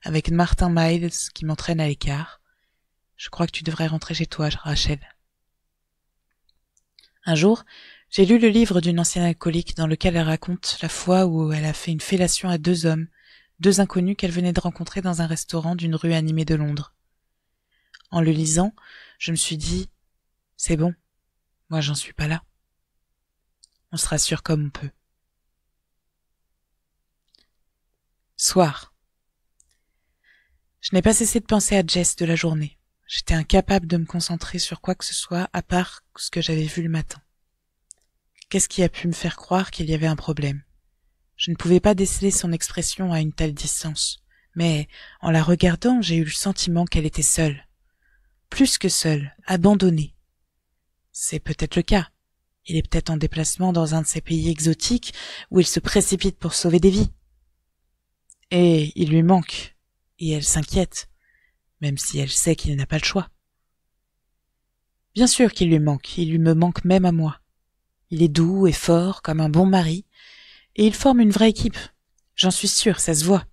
avec Martin Miles qui m'entraîne à l'écart. Je crois que tu devrais rentrer chez toi, Rachel. Un jour, j'ai lu le livre d'une ancienne alcoolique dans lequel elle raconte la fois où elle a fait une fellation à deux hommes, deux inconnus qu'elle venait de rencontrer dans un restaurant d'une rue animée de Londres. En le lisant, je me suis dit C'est bon, moi j'en suis pas là. On se rassure comme on peut. Soir. Je n'ai pas cessé de penser à Jess de la journée. J'étais incapable de me concentrer sur quoi que ce soit à part ce que j'avais vu le matin. Qu'est-ce qui a pu me faire croire qu'il y avait un problème Je ne pouvais pas déceler son expression à une telle distance, mais en la regardant, j'ai eu le sentiment qu'elle était seule. Plus que seule, abandonnée. C'est peut-être le cas. Il est peut-être en déplacement dans un de ces pays exotiques où il se précipite pour sauver des vies. Et il lui manque, et elle s'inquiète même si elle sait qu'il n'a pas le choix. Bien sûr qu'il lui manque, il lui me manque même à moi. Il est doux et fort, comme un bon mari, et il forme une vraie équipe. J'en suis sûre, ça se voit.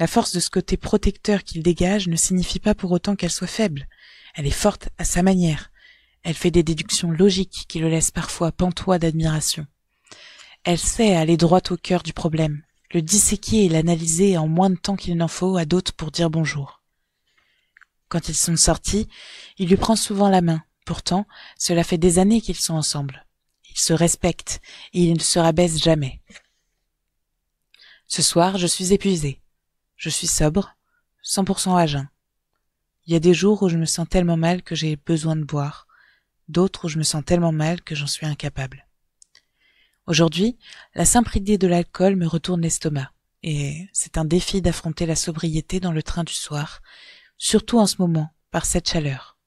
La force de ce côté protecteur qu'il dégage ne signifie pas pour autant qu'elle soit faible. Elle est forte à sa manière. Elle fait des déductions logiques qui le laissent parfois pantois d'admiration. Elle sait aller droit au cœur du problème, le disséquer et l'analyser en moins de temps qu'il n'en faut à d'autres pour dire bonjour. Quand ils sont sortis, il lui prend souvent la main. Pourtant, cela fait des années qu'ils sont ensemble. Ils se respectent, et ils ne se rabaissent jamais. Ce soir, je suis épuisée. Je suis sobre, 100% à jeun. Il y a des jours où je me sens tellement mal que j'ai besoin de boire, d'autres où je me sens tellement mal que j'en suis incapable. Aujourd'hui, la simple idée de l'alcool me retourne l'estomac, et c'est un défi d'affronter la sobriété dans le train du soir, surtout en ce moment, par cette chaleur.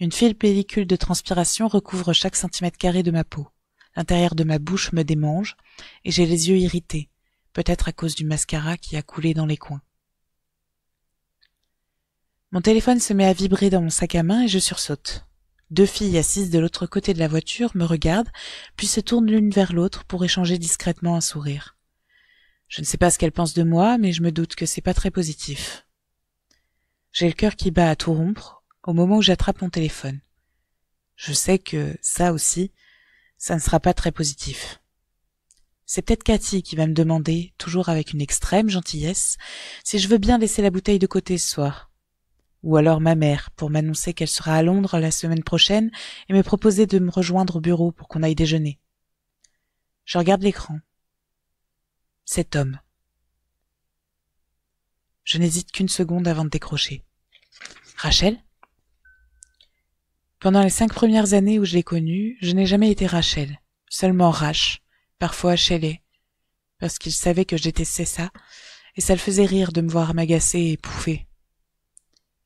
Une file pellicule de transpiration recouvre chaque centimètre carré de ma peau. L'intérieur de ma bouche me démange, et j'ai les yeux irrités, peut-être à cause du mascara qui a coulé dans les coins. Mon téléphone se met à vibrer dans mon sac à main et je sursaute. Deux filles assises de l'autre côté de la voiture me regardent, puis se tournent l'une vers l'autre pour échanger discrètement un sourire. Je ne sais pas ce qu'elles pensent de moi, mais je me doute que c'est pas très positif. J'ai le cœur qui bat à tout rompre au moment où j'attrape mon téléphone. Je sais que ça aussi, ça ne sera pas très positif. C'est peut-être Cathy qui va me demander, toujours avec une extrême gentillesse, si je veux bien laisser la bouteille de côté ce soir. Ou alors ma mère, pour m'annoncer qu'elle sera à Londres la semaine prochaine et me proposer de me rejoindre au bureau pour qu'on aille déjeuner. Je regarde l'écran. Cet homme. Je n'hésite qu'une seconde avant de décrocher. Rachel Pendant les cinq premières années où je l'ai connue, je n'ai jamais été Rachel, seulement Rache, parfois Shelley, parce qu'il savait que j'étais ça, et ça le faisait rire de me voir m'agacer et pouffer.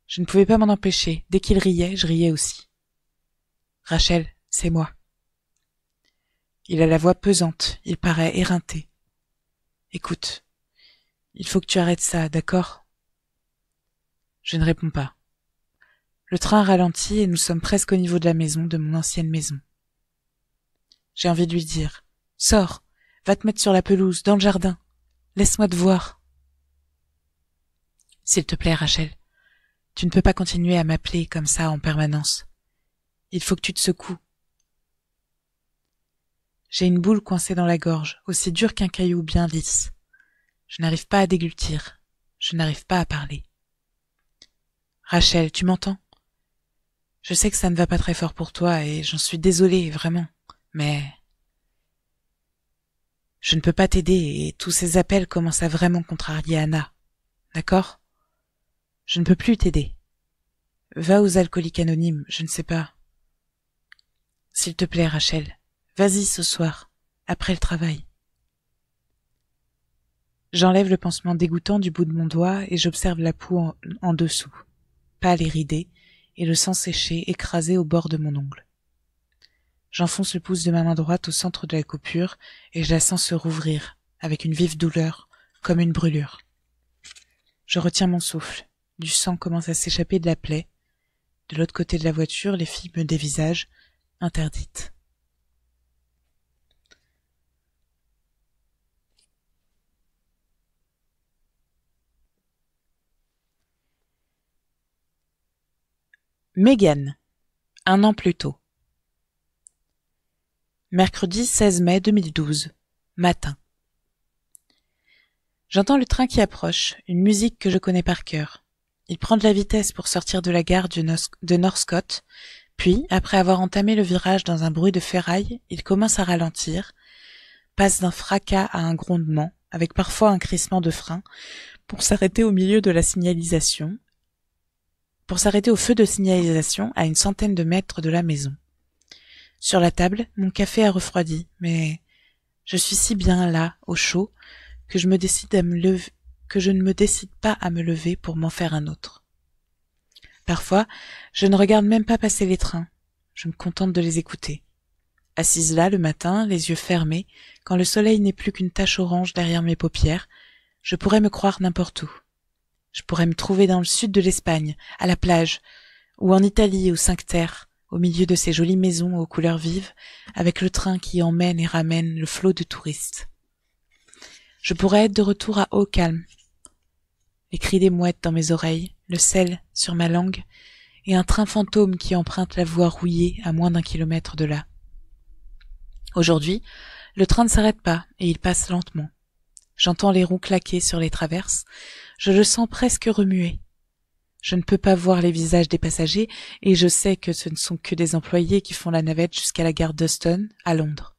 Je ne pouvais pas m'en empêcher, dès qu'il riait, je riais aussi. Rachel, c'est moi. Il a la voix pesante, il paraît éreinté. Écoute, il faut que tu arrêtes ça, d'accord Je ne réponds pas. Le train ralentit et nous sommes presque au niveau de la maison, de mon ancienne maison. J'ai envie de lui dire. Sors. Va te mettre sur la pelouse, dans le jardin. Laisse-moi te voir. S'il te plaît, Rachel, tu ne peux pas continuer à m'appeler comme ça en permanence. Il faut que tu te secoues. J'ai une boule coincée dans la gorge, aussi dure qu'un caillou bien lisse. Je n'arrive pas à dégultir, Je n'arrive pas à parler. Rachel, tu m'entends je sais que ça ne va pas très fort pour toi et j'en suis désolée, vraiment. Mais... Je ne peux pas t'aider et tous ces appels commencent à vraiment contrarier Anna. D'accord Je ne peux plus t'aider. Va aux alcooliques anonymes, je ne sais pas. S'il te plaît, Rachel, vas-y ce soir, après le travail. J'enlève le pansement dégoûtant du bout de mon doigt et j'observe la peau en, en dessous, pâle et ridée, et le sang séché écrasé au bord de mon ongle. J'enfonce le pouce de ma main droite au centre de la coupure et je la sens se rouvrir, avec une vive douleur, comme une brûlure. Je retiens mon souffle. Du sang commence à s'échapper de la plaie. De l'autre côté de la voiture, les filles me dévisagent, interdites. Megan, un an plus tôt. Mercredi 16 mai 2012, matin. J'entends le train qui approche, une musique que je connais par cœur. Il prend de la vitesse pour sortir de la gare de Northcote, puis, après avoir entamé le virage dans un bruit de ferraille, il commence à ralentir, passe d'un fracas à un grondement, avec parfois un crissement de frein, pour s'arrêter au milieu de la signalisation, pour s'arrêter au feu de signalisation à une centaine de mètres de la maison. Sur la table, mon café a refroidi, mais je suis si bien là, au chaud, que je me décide à me lever, que je ne me décide pas à me lever pour m'en faire un autre. Parfois, je ne regarde même pas passer les trains. Je me contente de les écouter. Assise là le matin, les yeux fermés, quand le soleil n'est plus qu'une tache orange derrière mes paupières, je pourrais me croire n'importe où. Je pourrais me trouver dans le sud de l'Espagne, à la plage, ou en Italie, aux cinq terres, au milieu de ces jolies maisons aux couleurs vives, avec le train qui emmène et ramène le flot de touristes. Je pourrais être de retour à haut calme, les cris des mouettes dans mes oreilles, le sel sur ma langue, et un train fantôme qui emprunte la voie rouillée à moins d'un kilomètre de là. Aujourd'hui, le train ne s'arrête pas et il passe lentement. J'entends les roues claquer sur les traverses, je le sens presque remuer. Je ne peux pas voir les visages des passagers, et je sais que ce ne sont que des employés qui font la navette jusqu'à la gare d'Euston, à Londres,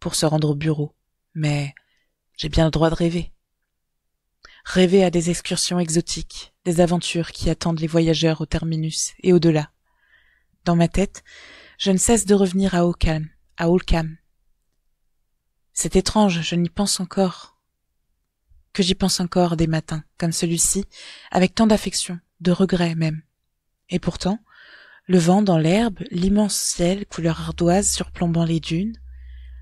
pour se rendre au bureau. Mais j'ai bien le droit de rêver. Rêver à des excursions exotiques, des aventures qui attendent les voyageurs au terminus et au-delà. Dans ma tête, je ne cesse de revenir à Holkham, à Holkham. C'est étrange, je n'y pense encore, que j'y pense encore des matins, comme celui-ci, avec tant d'affection, de regret même. Et pourtant, le vent dans l'herbe, l'immense ciel couleur ardoise surplombant les dunes,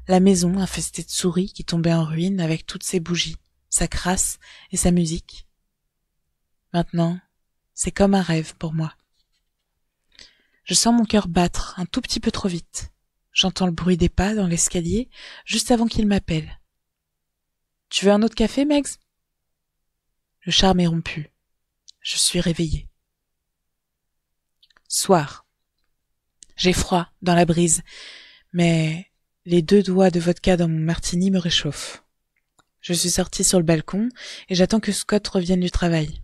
la maison infestée de souris qui tombait en ruine avec toutes ses bougies, sa crasse et sa musique. Maintenant, c'est comme un rêve pour moi. Je sens mon cœur battre un tout petit peu trop vite. J'entends le bruit des pas dans l'escalier juste avant qu'il m'appelle. Tu veux un autre café, Megs? Le charme est rompu. Je suis réveillée. Soir. J'ai froid dans la brise, mais les deux doigts de vodka dans mon martini me réchauffent. Je suis sortie sur le balcon et j'attends que Scott revienne du travail.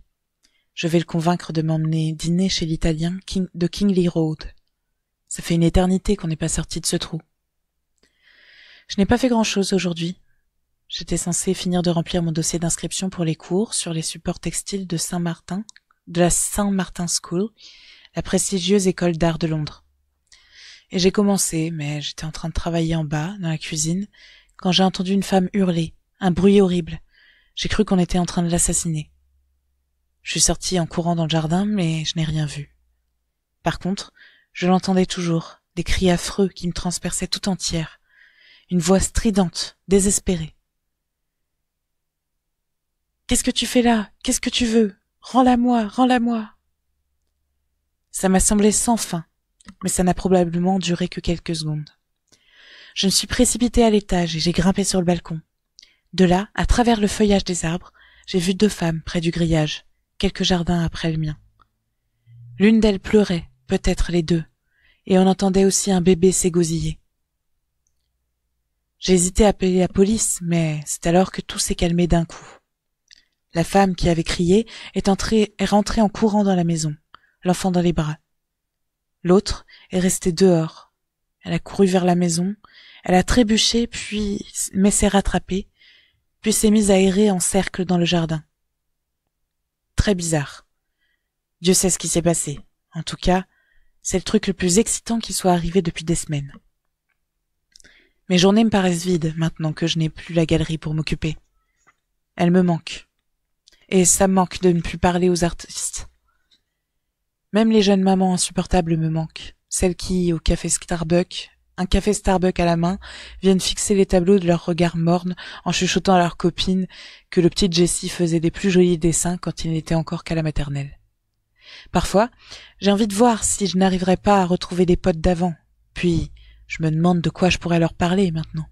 Je vais le convaincre de m'emmener dîner chez l'Italien de Kingley Road. Ça fait une éternité qu'on n'est pas sorti de ce trou. Je n'ai pas fait grand-chose aujourd'hui. J'étais censée finir de remplir mon dossier d'inscription pour les cours sur les supports textiles de Saint-Martin, de la Saint-Martin School, la prestigieuse école d'art de Londres. Et j'ai commencé, mais j'étais en train de travailler en bas, dans la cuisine, quand j'ai entendu une femme hurler, un bruit horrible. J'ai cru qu'on était en train de l'assassiner. Je suis sortie en courant dans le jardin, mais je n'ai rien vu. Par contre, je l'entendais toujours, des cris affreux qui me transperçaient tout entière. Une voix stridente, désespérée. Qu'est-ce que tu fais là Qu'est-ce que tu veux Rends-la-moi, rends-la-moi. Ça m'a semblé sans fin, mais ça n'a probablement duré que quelques secondes. Je me suis précipitée à l'étage et j'ai grimpé sur le balcon. De là, à travers le feuillage des arbres, j'ai vu deux femmes près du grillage, quelques jardins après le mien. L'une d'elles pleurait, peut-être les deux, et on entendait aussi un bébé s'égosiller. J'ai hésité à appeler la police, mais c'est alors que tout s'est calmé d'un coup. La femme qui avait crié est, entrée, est rentrée en courant dans la maison, l'enfant dans les bras. L'autre est restée dehors. Elle a couru vers la maison, elle a trébuché, puis mais s'est rattrapée, puis s'est mise à errer en cercle dans le jardin. Très bizarre. Dieu sait ce qui s'est passé. En tout cas, c'est le truc le plus excitant qui soit arrivé depuis des semaines. Mes journées me paraissent vides maintenant que je n'ai plus la galerie pour m'occuper. Elle me manque. Et ça manque de ne plus parler aux artistes. Même les jeunes mamans insupportables me manquent. Celles qui, au café Starbucks, un café Starbucks à la main, viennent fixer les tableaux de leurs regards mornes en chuchotant à leurs copines que le petit Jessie faisait des plus jolis dessins quand il n'était encore qu'à la maternelle. Parfois, j'ai envie de voir si je n'arriverais pas à retrouver des potes d'avant. Puis, je me demande de quoi je pourrais leur parler maintenant.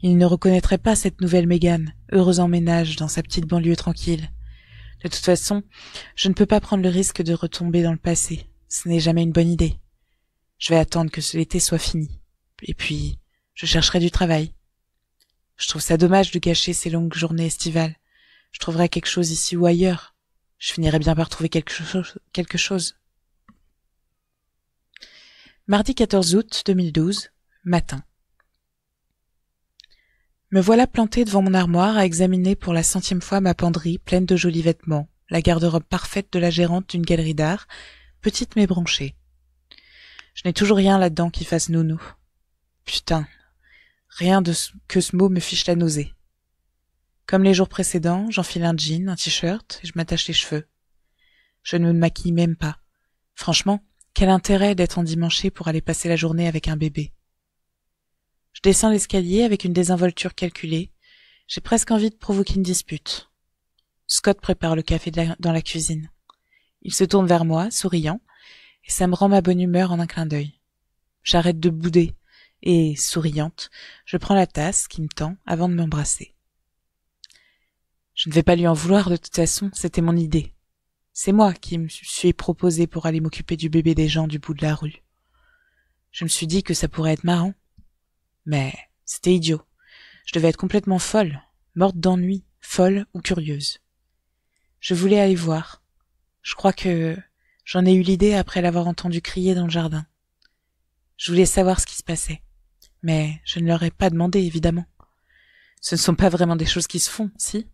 Il ne reconnaîtrait pas cette nouvelle Mégane, heureuse en ménage dans sa petite banlieue tranquille. De toute façon, je ne peux pas prendre le risque de retomber dans le passé. Ce n'est jamais une bonne idée. Je vais attendre que l'été soit fini. Et puis, je chercherai du travail. Je trouve ça dommage de gâcher ces longues journées estivales. Je trouverai quelque chose ici ou ailleurs. Je finirai bien par trouver quelque chose. Quelque chose. Mardi 14 août 2012, matin. Me voilà planté devant mon armoire à examiner pour la centième fois ma penderie pleine de jolis vêtements, la garde-robe parfaite de la gérante d'une galerie d'art, petite mais branchée. Je n'ai toujours rien là-dedans qui fasse nounou. Putain. Rien de ce que ce mot me fiche la nausée. Comme les jours précédents, j'enfile un jean, un t-shirt et je m'attache les cheveux. Je ne me maquille même pas. Franchement, quel intérêt d'être endimanché pour aller passer la journée avec un bébé. Je descends l'escalier avec une désinvolture calculée. J'ai presque envie de provoquer une dispute. Scott prépare le café dans la cuisine. Il se tourne vers moi, souriant, et ça me rend ma bonne humeur en un clin d'œil. J'arrête de bouder, et, souriante, je prends la tasse qui me tend avant de m'embrasser. Je ne vais pas lui en vouloir de toute façon, c'était mon idée. C'est moi qui me suis proposé pour aller m'occuper du bébé des gens du bout de la rue. Je me suis dit que ça pourrait être marrant, mais c'était idiot. Je devais être complètement folle, morte d'ennui, folle ou curieuse. Je voulais aller voir. Je crois que j'en ai eu l'idée après l'avoir entendu crier dans le jardin. Je voulais savoir ce qui se passait. Mais je ne leur ai pas demandé, évidemment. Ce ne sont pas vraiment des choses qui se font, si?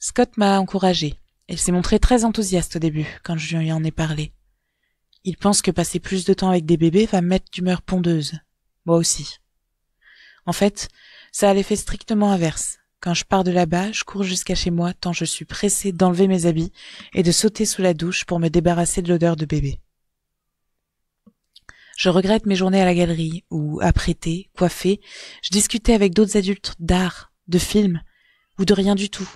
Scott m'a encouragée. Il s'est montré très enthousiaste au début, quand je lui en ai parlé. Il pense que passer plus de temps avec des bébés va mettre d'humeur pondeuse. Moi aussi. En fait, ça a l'effet strictement inverse. Quand je pars de là-bas, je cours jusqu'à chez moi tant je suis pressée d'enlever mes habits et de sauter sous la douche pour me débarrasser de l'odeur de bébé. Je regrette mes journées à la galerie où, apprêtée, coiffée, je discutais avec d'autres adultes d'art, de films ou de rien du tout.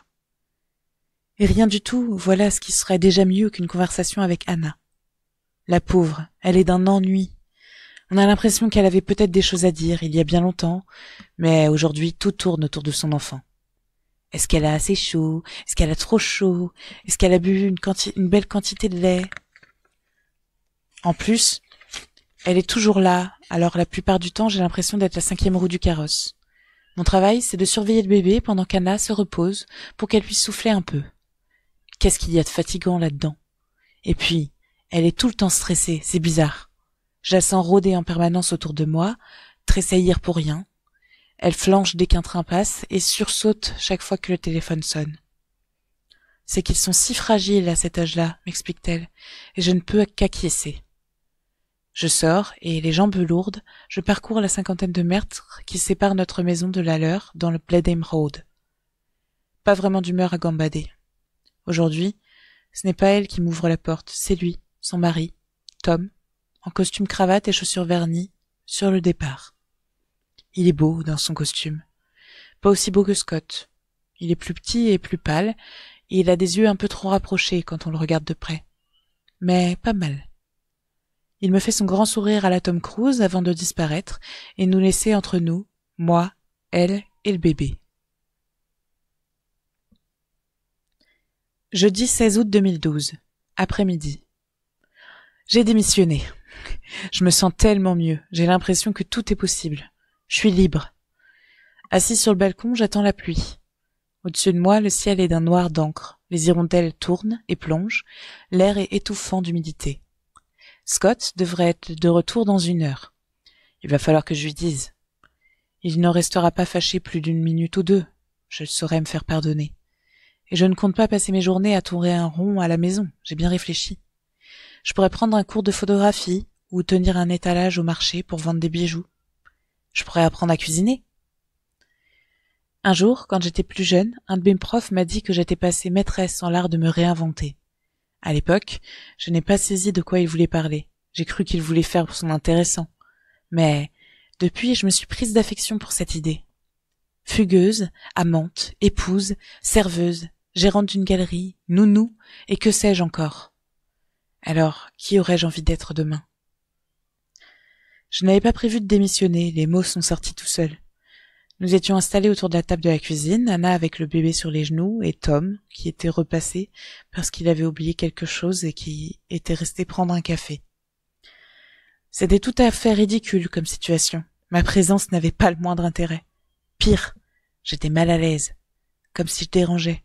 Et rien du tout, voilà ce qui serait déjà mieux qu'une conversation avec Anna. La pauvre, elle est d'un ennui on a l'impression qu'elle avait peut-être des choses à dire il y a bien longtemps, mais aujourd'hui tout tourne autour de son enfant. Est-ce qu'elle a assez chaud Est-ce qu'elle a trop chaud Est-ce qu'elle a bu une, belle quantité de lait En plus, elle est toujours là, alors la plupart du temps j'ai l'impression d'être la cinquième roue du carrosse. Mon travail, c'est de surveiller le bébé pendant qu'Anna se repose pour qu'elle puisse souffler un peu. Qu'est-ce qu'il y a de fatigant là-dedans Et puis, elle est tout le temps stressée, c'est bizarre. Je la sens rôder en permanence autour de moi, tressaillir pour rien. Elle flanche dès qu'un train passe et sursaute chaque fois que le téléphone sonne. C'est qu'ils sont si fragiles à cet âge-là, m'explique-t-elle, et je ne peux qu'acquiescer. Je sors, et les jambes lourdes, je parcours la cinquantaine de mètres qui séparent notre maison de la leur dans le Bledheim Road. Pas vraiment d'humeur à gambader. Aujourd'hui, ce n'est pas elle qui m'ouvre la porte, c'est lui, son mari, Tom, en costume cravate et chaussures vernies, sur le départ. Il est beau dans son costume. Pas aussi beau que Scott. Il est plus petit et plus pâle, et il a des yeux un peu trop rapprochés quand on le regarde de près. Mais pas mal. Il me fait son grand sourire à la Tom Cruise avant de disparaître et nous laisser entre nous, moi, elle et le bébé. Jeudi 16 août 2012. Après-midi. J'ai démissionné. Je me sens tellement mieux. J'ai l'impression que tout est possible. Je suis libre. Assis sur le balcon, j'attends la pluie. Au-dessus de moi, le ciel est d'un noir d'encre. Les hirondelles tournent et plongent. L'air est étouffant d'humidité. Scott devrait être de retour dans une heure. Il va falloir que je lui dise. Il n'en restera pas fâché plus d'une minute ou deux. Je saurais me faire pardonner. Et je ne compte pas passer mes journées à tourner un rond à la maison. J'ai bien réfléchi. Je pourrais prendre un cours de photographie, ou tenir un étalage au marché pour vendre des bijoux. Je pourrais apprendre à cuisiner. Un jour, quand j'étais plus jeune, un de mes profs m'a dit que j'étais passée maîtresse en l'art de me réinventer. À l'époque, je n'ai pas saisi de quoi il voulait parler. J'ai cru qu'il voulait faire son intéressant. Mais, depuis, je me suis prise d'affection pour cette idée. Fugueuse, amante, épouse, serveuse, gérante d'une galerie, nounou, et que sais-je encore. Alors, qui aurais-je envie d'être demain? Je n'avais pas prévu de démissionner, les mots sont sortis tout seuls. Nous étions installés autour de la table de la cuisine, Anna avec le bébé sur les genoux et Tom, qui était repassé parce qu'il avait oublié quelque chose et qui était resté prendre un café. C'était tout à fait ridicule comme situation. Ma présence n'avait pas le moindre intérêt. Pire, j'étais mal à l'aise, comme si je dérangeais.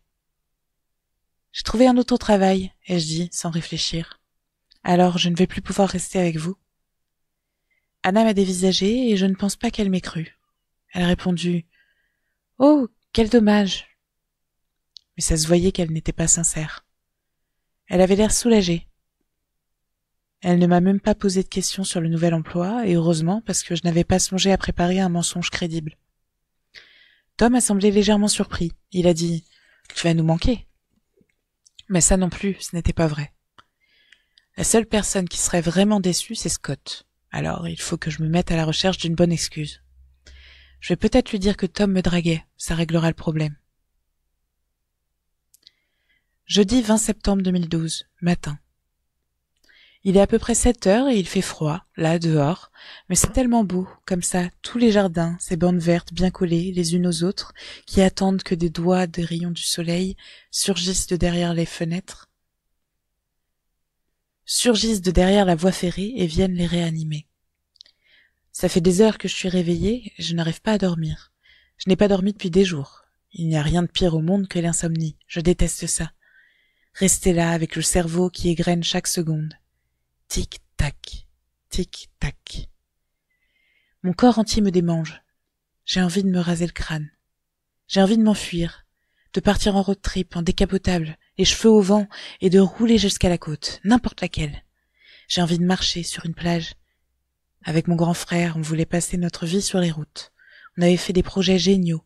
J'ai trouvé un autre travail, ai-je dit, sans réfléchir. Alors je ne vais plus pouvoir rester avec vous. Anna m'a dévisagée et je ne pense pas qu'elle m'ait cru. Elle a répondu « Oh, quel dommage Mais ça se voyait qu'elle n'était pas sincère. Elle avait l'air soulagée. Elle ne m'a même pas posé de questions sur le nouvel emploi, et heureusement parce que je n'avais pas songé à préparer un mensonge crédible. Tom a semblé légèrement surpris. Il a dit Tu vas nous manquer. Mais ça non plus, ce n'était pas vrai. La seule personne qui serait vraiment déçue, c'est Scott. Alors il faut que je me mette à la recherche d'une bonne excuse. Je vais peut-être lui dire que Tom me draguait, ça réglera le problème. Jeudi 20 septembre 2012, matin. Il est à peu près sept heures et il fait froid, là, dehors, mais c'est tellement beau, comme ça, tous les jardins, ces bandes vertes bien collées les unes aux autres, qui attendent que des doigts des rayons du soleil surgissent de derrière les fenêtres, surgissent de derrière la voie ferrée et viennent les réanimer. Ça fait des heures que je suis réveillée, je n'arrive pas à dormir. Je n'ai pas dormi depuis des jours. Il n'y a rien de pire au monde que l'insomnie. Je déteste ça. Restez là avec le cerveau qui égrène chaque seconde. Tic tac, tic tac. Mon corps entier me démange. J'ai envie de me raser le crâne. J'ai envie de m'enfuir, de partir en road trip, en décapotable, les cheveux au vent, et de rouler jusqu'à la côte, n'importe laquelle. J'ai envie de marcher sur une plage. Avec mon grand frère, on voulait passer notre vie sur les routes. On avait fait des projets géniaux,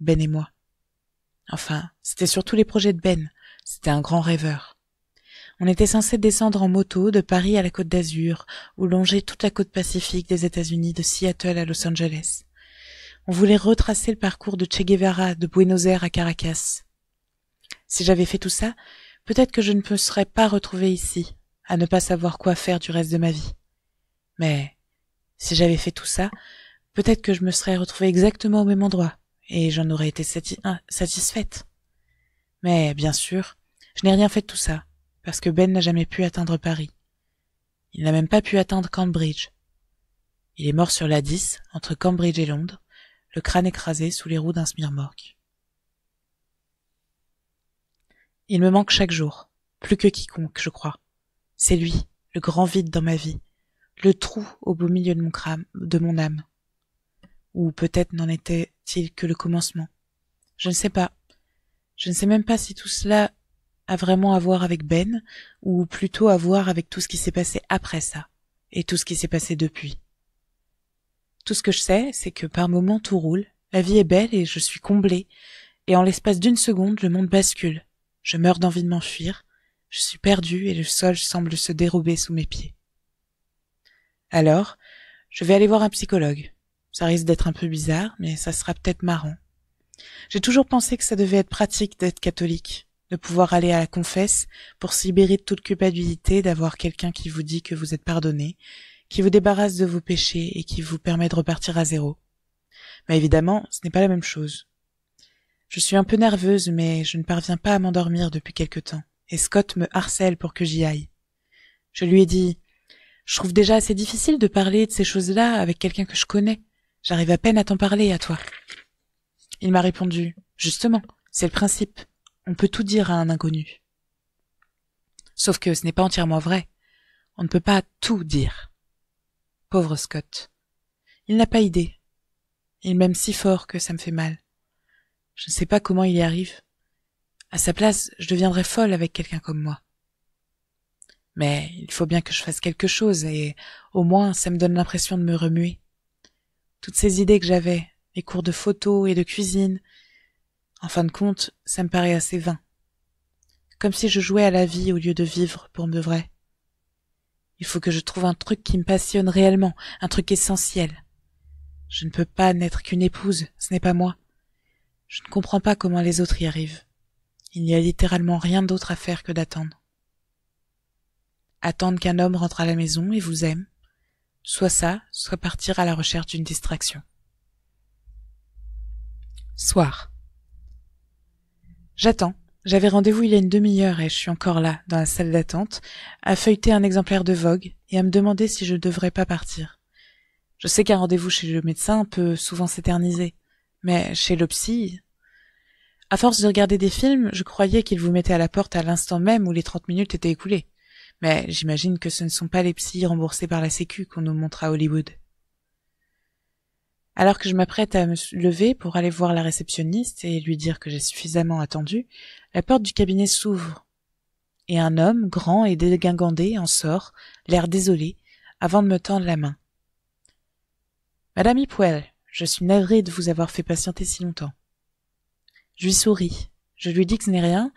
Ben et moi. Enfin, c'était surtout les projets de Ben. C'était un grand rêveur. On était censé descendre en moto de Paris à la côte d'Azur, ou longer toute la côte pacifique des États-Unis de Seattle à Los Angeles. On voulait retracer le parcours de Che Guevara de Buenos Aires à Caracas. Si j'avais fait tout ça, peut-être que je ne me serais pas retrouvée ici, à ne pas savoir quoi faire du reste de ma vie. Mais si j'avais fait tout ça, peut-être que je me serais retrouvée exactement au même endroit, et j'en aurais été hein, satisfaite. Mais bien sûr, je n'ai rien fait de tout ça, parce que Ben n'a jamais pu atteindre Paris. Il n'a même pas pu atteindre Cambridge. Il est mort sur la 10, entre Cambridge et Londres, le crâne écrasé sous les roues d'un Il me manque chaque jour, plus que quiconque, je crois. C'est lui, le grand vide dans ma vie, le trou au beau milieu de mon crâne, de mon âme. Ou peut-être n'en était-il que le commencement. Je ne sais pas. Je ne sais même pas si tout cela a vraiment à voir avec Ben, ou plutôt à voir avec tout ce qui s'est passé après ça, et tout ce qui s'est passé depuis. Tout ce que je sais, c'est que par moments tout roule, la vie est belle et je suis comblée, et en l'espace d'une seconde le monde bascule, je meurs d'envie de m'enfuir, je suis perdu et le sol semble se dérober sous mes pieds. Alors, je vais aller voir un psychologue. Ça risque d'être un peu bizarre, mais ça sera peut-être marrant. J'ai toujours pensé que ça devait être pratique d'être catholique, de pouvoir aller à la confesse pour se libérer de toute culpabilité d'avoir quelqu'un qui vous dit que vous êtes pardonné, qui vous débarrasse de vos péchés et qui vous permet de repartir à zéro. Mais évidemment, ce n'est pas la même chose. Je suis un peu nerveuse, mais je ne parviens pas à m'endormir depuis quelque temps, et Scott me harcèle pour que j'y aille. Je lui ai dit Je trouve déjà assez difficile de parler de ces choses-là avec quelqu'un que je connais. J'arrive à peine à t'en parler à toi. Il m'a répondu Justement, c'est le principe. On peut tout dire à un inconnu. Sauf que ce n'est pas entièrement vrai. On ne peut pas tout dire. Pauvre Scott. Il n'a pas idée. Il m'aime si fort que ça me fait mal. Je ne sais pas comment il y arrive. À sa place, je deviendrais folle avec quelqu'un comme moi. Mais il faut bien que je fasse quelque chose, et au moins ça me donne l'impression de me remuer. Toutes ces idées que j'avais, les cours de photo et de cuisine, en fin de compte, ça me paraît assez vain. Comme si je jouais à la vie au lieu de vivre pour me vrai. Il faut que je trouve un truc qui me passionne réellement, un truc essentiel. Je ne peux pas n'être qu'une épouse, ce n'est pas moi. Je ne comprends pas comment les autres y arrivent. Il n'y a littéralement rien d'autre à faire que d'attendre. Attendre qu'un homme rentre à la maison et vous aime. Soit ça, soit partir à la recherche d'une distraction. Soir. J'attends. J'avais rendez-vous il y a une demi-heure et je suis encore là, dans la salle d'attente, à feuilleter un exemplaire de Vogue et à me demander si je ne devrais pas partir. Je sais qu'un rendez-vous chez le médecin peut souvent s'éterniser. Mais chez le psy. À force de regarder des films, je croyais qu'ils vous mettaient à la porte à l'instant même où les trente minutes étaient écoulées. Mais j'imagine que ce ne sont pas les psys remboursés par la Sécu qu'on nous montre à Hollywood. Alors que je m'apprête à me lever pour aller voir la réceptionniste et lui dire que j'ai suffisamment attendu, la porte du cabinet s'ouvre. Et un homme, grand et dégingandé, en sort, l'air désolé, avant de me tendre la main. Madame je suis navré de vous avoir fait patienter si longtemps. Je lui souris. Je lui dis que ce n'est rien,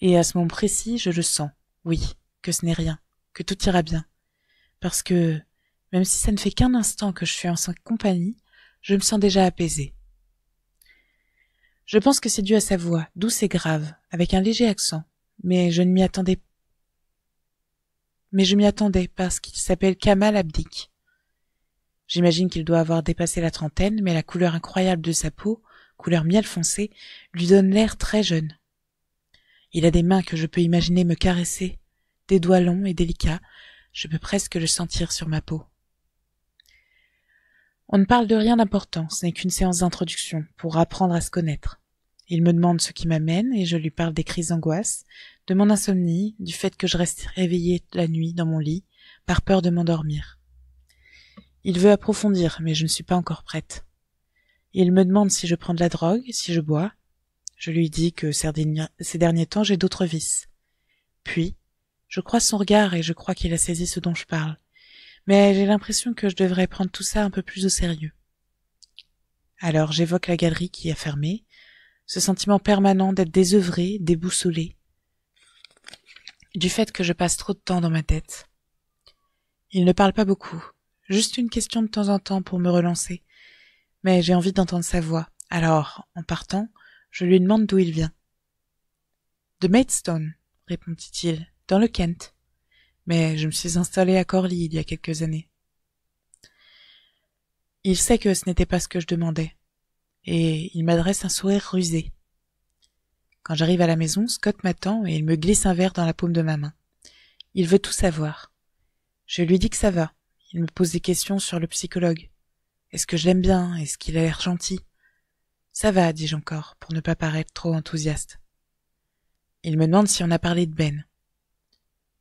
et à ce moment précis, je le sens. Oui, que ce n'est rien, que tout ira bien. Parce que, même si ça ne fait qu'un instant que je suis en sa compagnie, je me sens déjà apaisé. Je pense que c'est dû à sa voix, douce et grave, avec un léger accent, mais je ne m'y attendais mais je m'y attendais parce qu'il s'appelle Kamal Abdik. J'imagine qu'il doit avoir dépassé la trentaine, mais la couleur incroyable de sa peau, couleur miel foncé, lui donne l'air très jeune. Il a des mains que je peux imaginer me caresser, des doigts longs et délicats, je peux presque le sentir sur ma peau. On ne parle de rien d'important, ce n'est qu'une séance d'introduction, pour apprendre à se connaître. Il me demande ce qui m'amène, et je lui parle des crises d'angoisse, de mon insomnie, du fait que je reste réveillée la nuit dans mon lit, par peur de m'endormir. Il veut approfondir, mais je ne suis pas encore prête. Il me demande si je prends de la drogue, si je bois. Je lui dis que ces derniers temps j'ai d'autres vices. Puis, je crois son regard et je crois qu'il a saisi ce dont je parle. Mais j'ai l'impression que je devrais prendre tout ça un peu plus au sérieux. Alors j'évoque la galerie qui a fermée, ce sentiment permanent d'être désœuvré, déboussolé, du fait que je passe trop de temps dans ma tête. Il ne parle pas beaucoup. Juste une question de temps en temps pour me relancer. Mais j'ai envie d'entendre sa voix. Alors, en partant, je lui demande d'où il vient. De Maidstone, répondit-il, dans le Kent. Mais je me suis installé à Corley il y a quelques années. Il sait que ce n'était pas ce que je demandais, et il m'adresse un sourire rusé. Quand j'arrive à la maison, Scott m'attend et il me glisse un verre dans la paume de ma main. Il veut tout savoir. Je lui dis que ça va, il me pose des questions sur le psychologue. Est-ce que je l'aime bien Est-ce qu'il a l'air gentil Ça va, dis-je encore, pour ne pas paraître trop enthousiaste. Il me demande si on a parlé de Ben.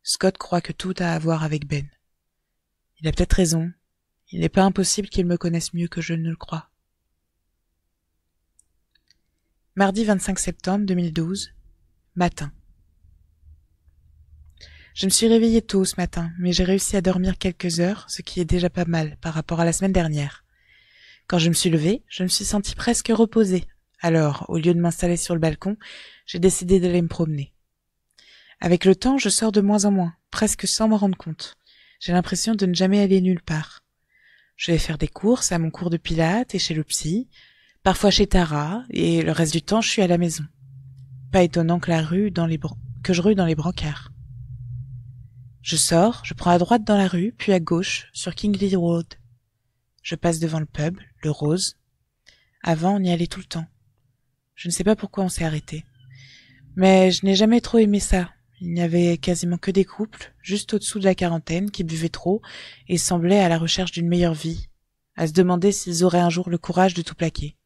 Scott croit que tout a à voir avec Ben. Il a peut-être raison. Il n'est pas impossible qu'il me connaisse mieux que je ne le crois. Mardi 25 septembre 2012, matin. Je me suis réveillée tôt ce matin, mais j'ai réussi à dormir quelques heures, ce qui est déjà pas mal par rapport à la semaine dernière. Quand je me suis levée, je me suis sentie presque reposée. Alors, au lieu de m'installer sur le balcon, j'ai décidé d'aller me promener. Avec le temps, je sors de moins en moins, presque sans m'en rendre compte. J'ai l'impression de ne jamais aller nulle part. Je vais faire des courses à mon cours de pilates et chez le psy, parfois chez Tara, et le reste du temps, je suis à la maison. Pas étonnant que la rue dans les que je rue dans les brancards. Je sors, je prends à droite dans la rue, puis à gauche, sur Kingley Road. Je passe devant le pub, le Rose. Avant, on y allait tout le temps. Je ne sais pas pourquoi on s'est arrêté. Mais je n'ai jamais trop aimé ça. Il n'y avait quasiment que des couples, juste au-dessous de la quarantaine, qui buvaient trop et semblaient à la recherche d'une meilleure vie, à se demander s'ils auraient un jour le courage de tout plaquer.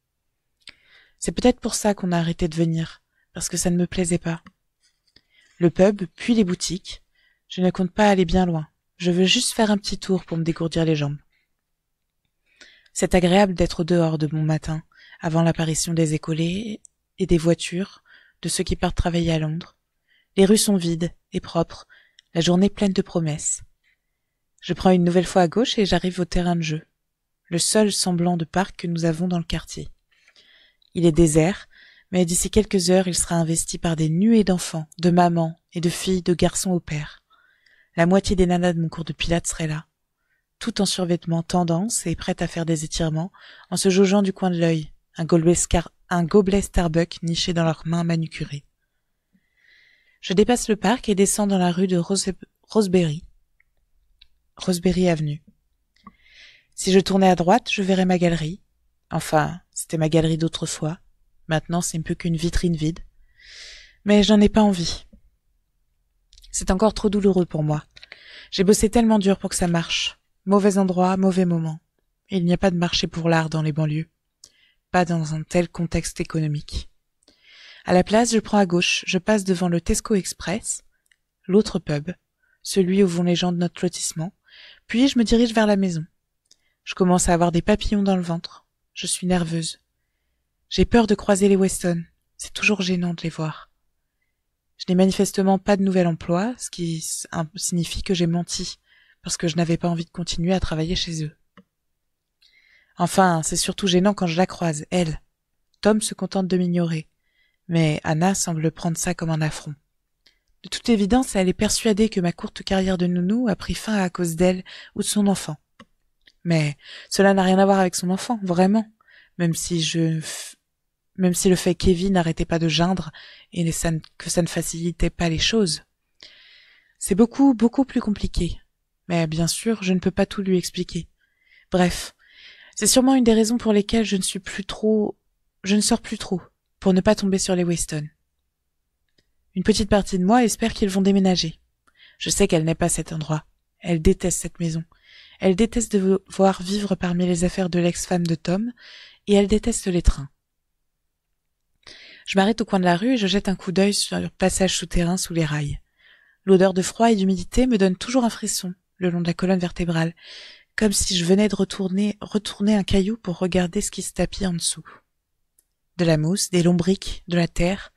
C'est peut-être pour ça qu'on a arrêté de venir, parce que ça ne me plaisait pas. Le pub, puis les boutiques, je ne compte pas aller bien loin. Je veux juste faire un petit tour pour me dégourdir les jambes. C'est agréable d'être dehors de mon matin, avant l'apparition des écoliers et des voitures, de ceux qui partent travailler à Londres. Les rues sont vides et propres, la journée pleine de promesses. Je prends une nouvelle fois à gauche et j'arrive au terrain de jeu, le seul semblant de parc que nous avons dans le quartier. Il est désert, mais d'ici quelques heures il sera investi par des nuées d'enfants, de mamans et de filles, de garçons au père. La moitié des nanas de mon cours de pilates serait là, tout en survêtement tendance et prête à faire des étirements, en se jaugeant du coin de l'œil, un gobelet, Starbucks niché dans leurs mains manucurées. Je dépasse le parc et descends dans la rue de Roseberry. Roseberry Avenue. Si je tournais à droite, je verrais ma galerie. Enfin, c'était ma galerie d'autrefois. Maintenant, c'est un peu qu'une vitrine vide. Mais je n'en ai pas envie. C'est encore trop douloureux pour moi. J'ai bossé tellement dur pour que ça marche. Mauvais endroit, mauvais moment. Il n'y a pas de marché pour l'art dans les banlieues. Pas dans un tel contexte économique. À la place, je prends à gauche, je passe devant le Tesco Express, l'autre pub, celui où vont les gens de notre lotissement, puis je me dirige vers la maison. Je commence à avoir des papillons dans le ventre. Je suis nerveuse. J'ai peur de croiser les Weston. C'est toujours gênant de les voir. Je n'ai manifestement pas de nouvel emploi, ce qui signifie que j'ai menti, parce que je n'avais pas envie de continuer à travailler chez eux. Enfin, c'est surtout gênant quand je la croise, elle. Tom se contente de m'ignorer, mais Anna semble prendre ça comme un affront. De toute évidence, elle est persuadée que ma courte carrière de nounou a pris fin à cause d'elle ou de son enfant. Mais cela n'a rien à voir avec son enfant, vraiment, même si je même si le fait qu'Evie n'arrêtait pas de geindre et que ça ne facilitait pas les choses. C'est beaucoup, beaucoup plus compliqué. Mais bien sûr, je ne peux pas tout lui expliquer. Bref, c'est sûrement une des raisons pour lesquelles je ne suis plus trop... Je ne sors plus trop, pour ne pas tomber sur les Weston. Une petite partie de moi espère qu'ils vont déménager. Je sais qu'elle n'est pas cet endroit. Elle déteste cette maison. Elle déteste de voir vivre parmi les affaires de l'ex-femme de Tom, et elle déteste les trains. Je m'arrête au coin de la rue et je jette un coup d'œil sur le passage souterrain sous les rails. L'odeur de froid et d'humidité me donne toujours un frisson le long de la colonne vertébrale, comme si je venais de retourner, retourner un caillou pour regarder ce qui se tapit en dessous. De la mousse, des lombriques, de la terre.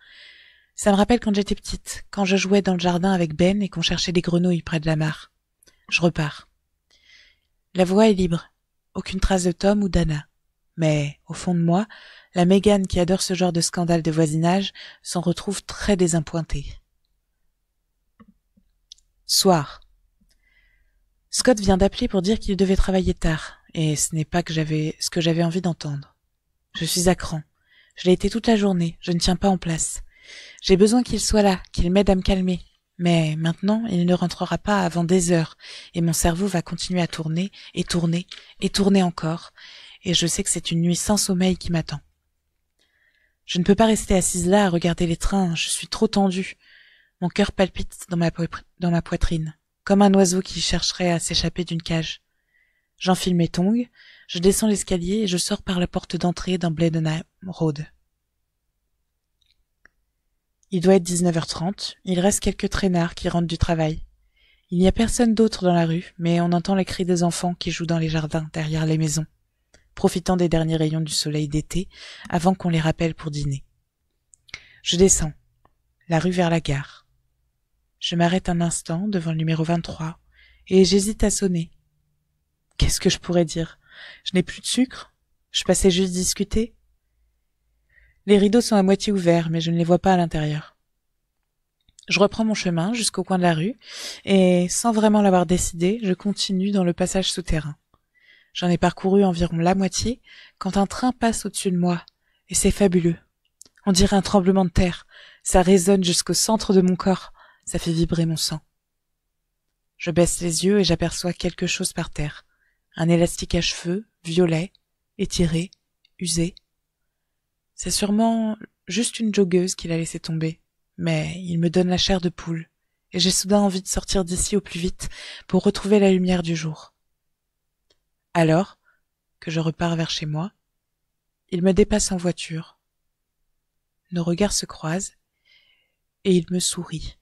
Ça me rappelle quand j'étais petite, quand je jouais dans le jardin avec Ben et qu'on cherchait des grenouilles près de la mare. Je repars. La voie est libre. Aucune trace de Tom ou d'Anna. Mais, au fond de moi, la Mégane qui adore ce genre de scandale de voisinage s'en retrouve très désappointée. Soir. Scott vient d'appeler pour dire qu'il devait travailler tard, et ce n'est pas que j'avais ce que j'avais envie d'entendre. Je suis à cran. Je l'ai été toute la journée, je ne tiens pas en place. J'ai besoin qu'il soit là, qu'il m'aide à me calmer. Mais maintenant, il ne rentrera pas avant des heures, et mon cerveau va continuer à tourner, et tourner, et tourner encore, et je sais que c'est une nuit sans sommeil qui m'attend. Je ne peux pas rester assise là à regarder les trains, je suis trop tendue. Mon cœur palpite dans ma, poitrine, comme un oiseau qui chercherait à s'échapper d'une cage. J'enfile mes tongs, je descends l'escalier et je sors par la porte d'entrée dans Bladenham Road. Il doit être 19h30, il reste quelques traînards qui rentrent du travail. Il n'y a personne d'autre dans la rue, mais on entend les cris des enfants qui jouent dans les jardins derrière les maisons profitant des derniers rayons du soleil d'été avant qu'on les rappelle pour dîner. Je descends, la rue vers la gare. Je m'arrête un instant devant le numéro 23 et j'hésite à sonner. Qu'est-ce que je pourrais dire Je n'ai plus de sucre Je passais juste discuter Les rideaux sont à moitié ouverts, mais je ne les vois pas à l'intérieur. Je reprends mon chemin jusqu'au coin de la rue et, sans vraiment l'avoir décidé, je continue dans le passage souterrain. J'en ai parcouru environ la moitié quand un train passe au-dessus de moi, et c'est fabuleux. On dirait un tremblement de terre. Ça résonne jusqu'au centre de mon corps. Ça fait vibrer mon sang. Je baisse les yeux et j'aperçois quelque chose par terre. Un élastique à cheveux, violet, étiré, usé. C'est sûrement juste une joggeuse qui l'a laissé tomber. Mais il me donne la chair de poule, et j'ai soudain envie de sortir d'ici au plus vite pour retrouver la lumière du jour alors que je repars vers chez moi il me dépasse en voiture nos regards se croisent et il me sourit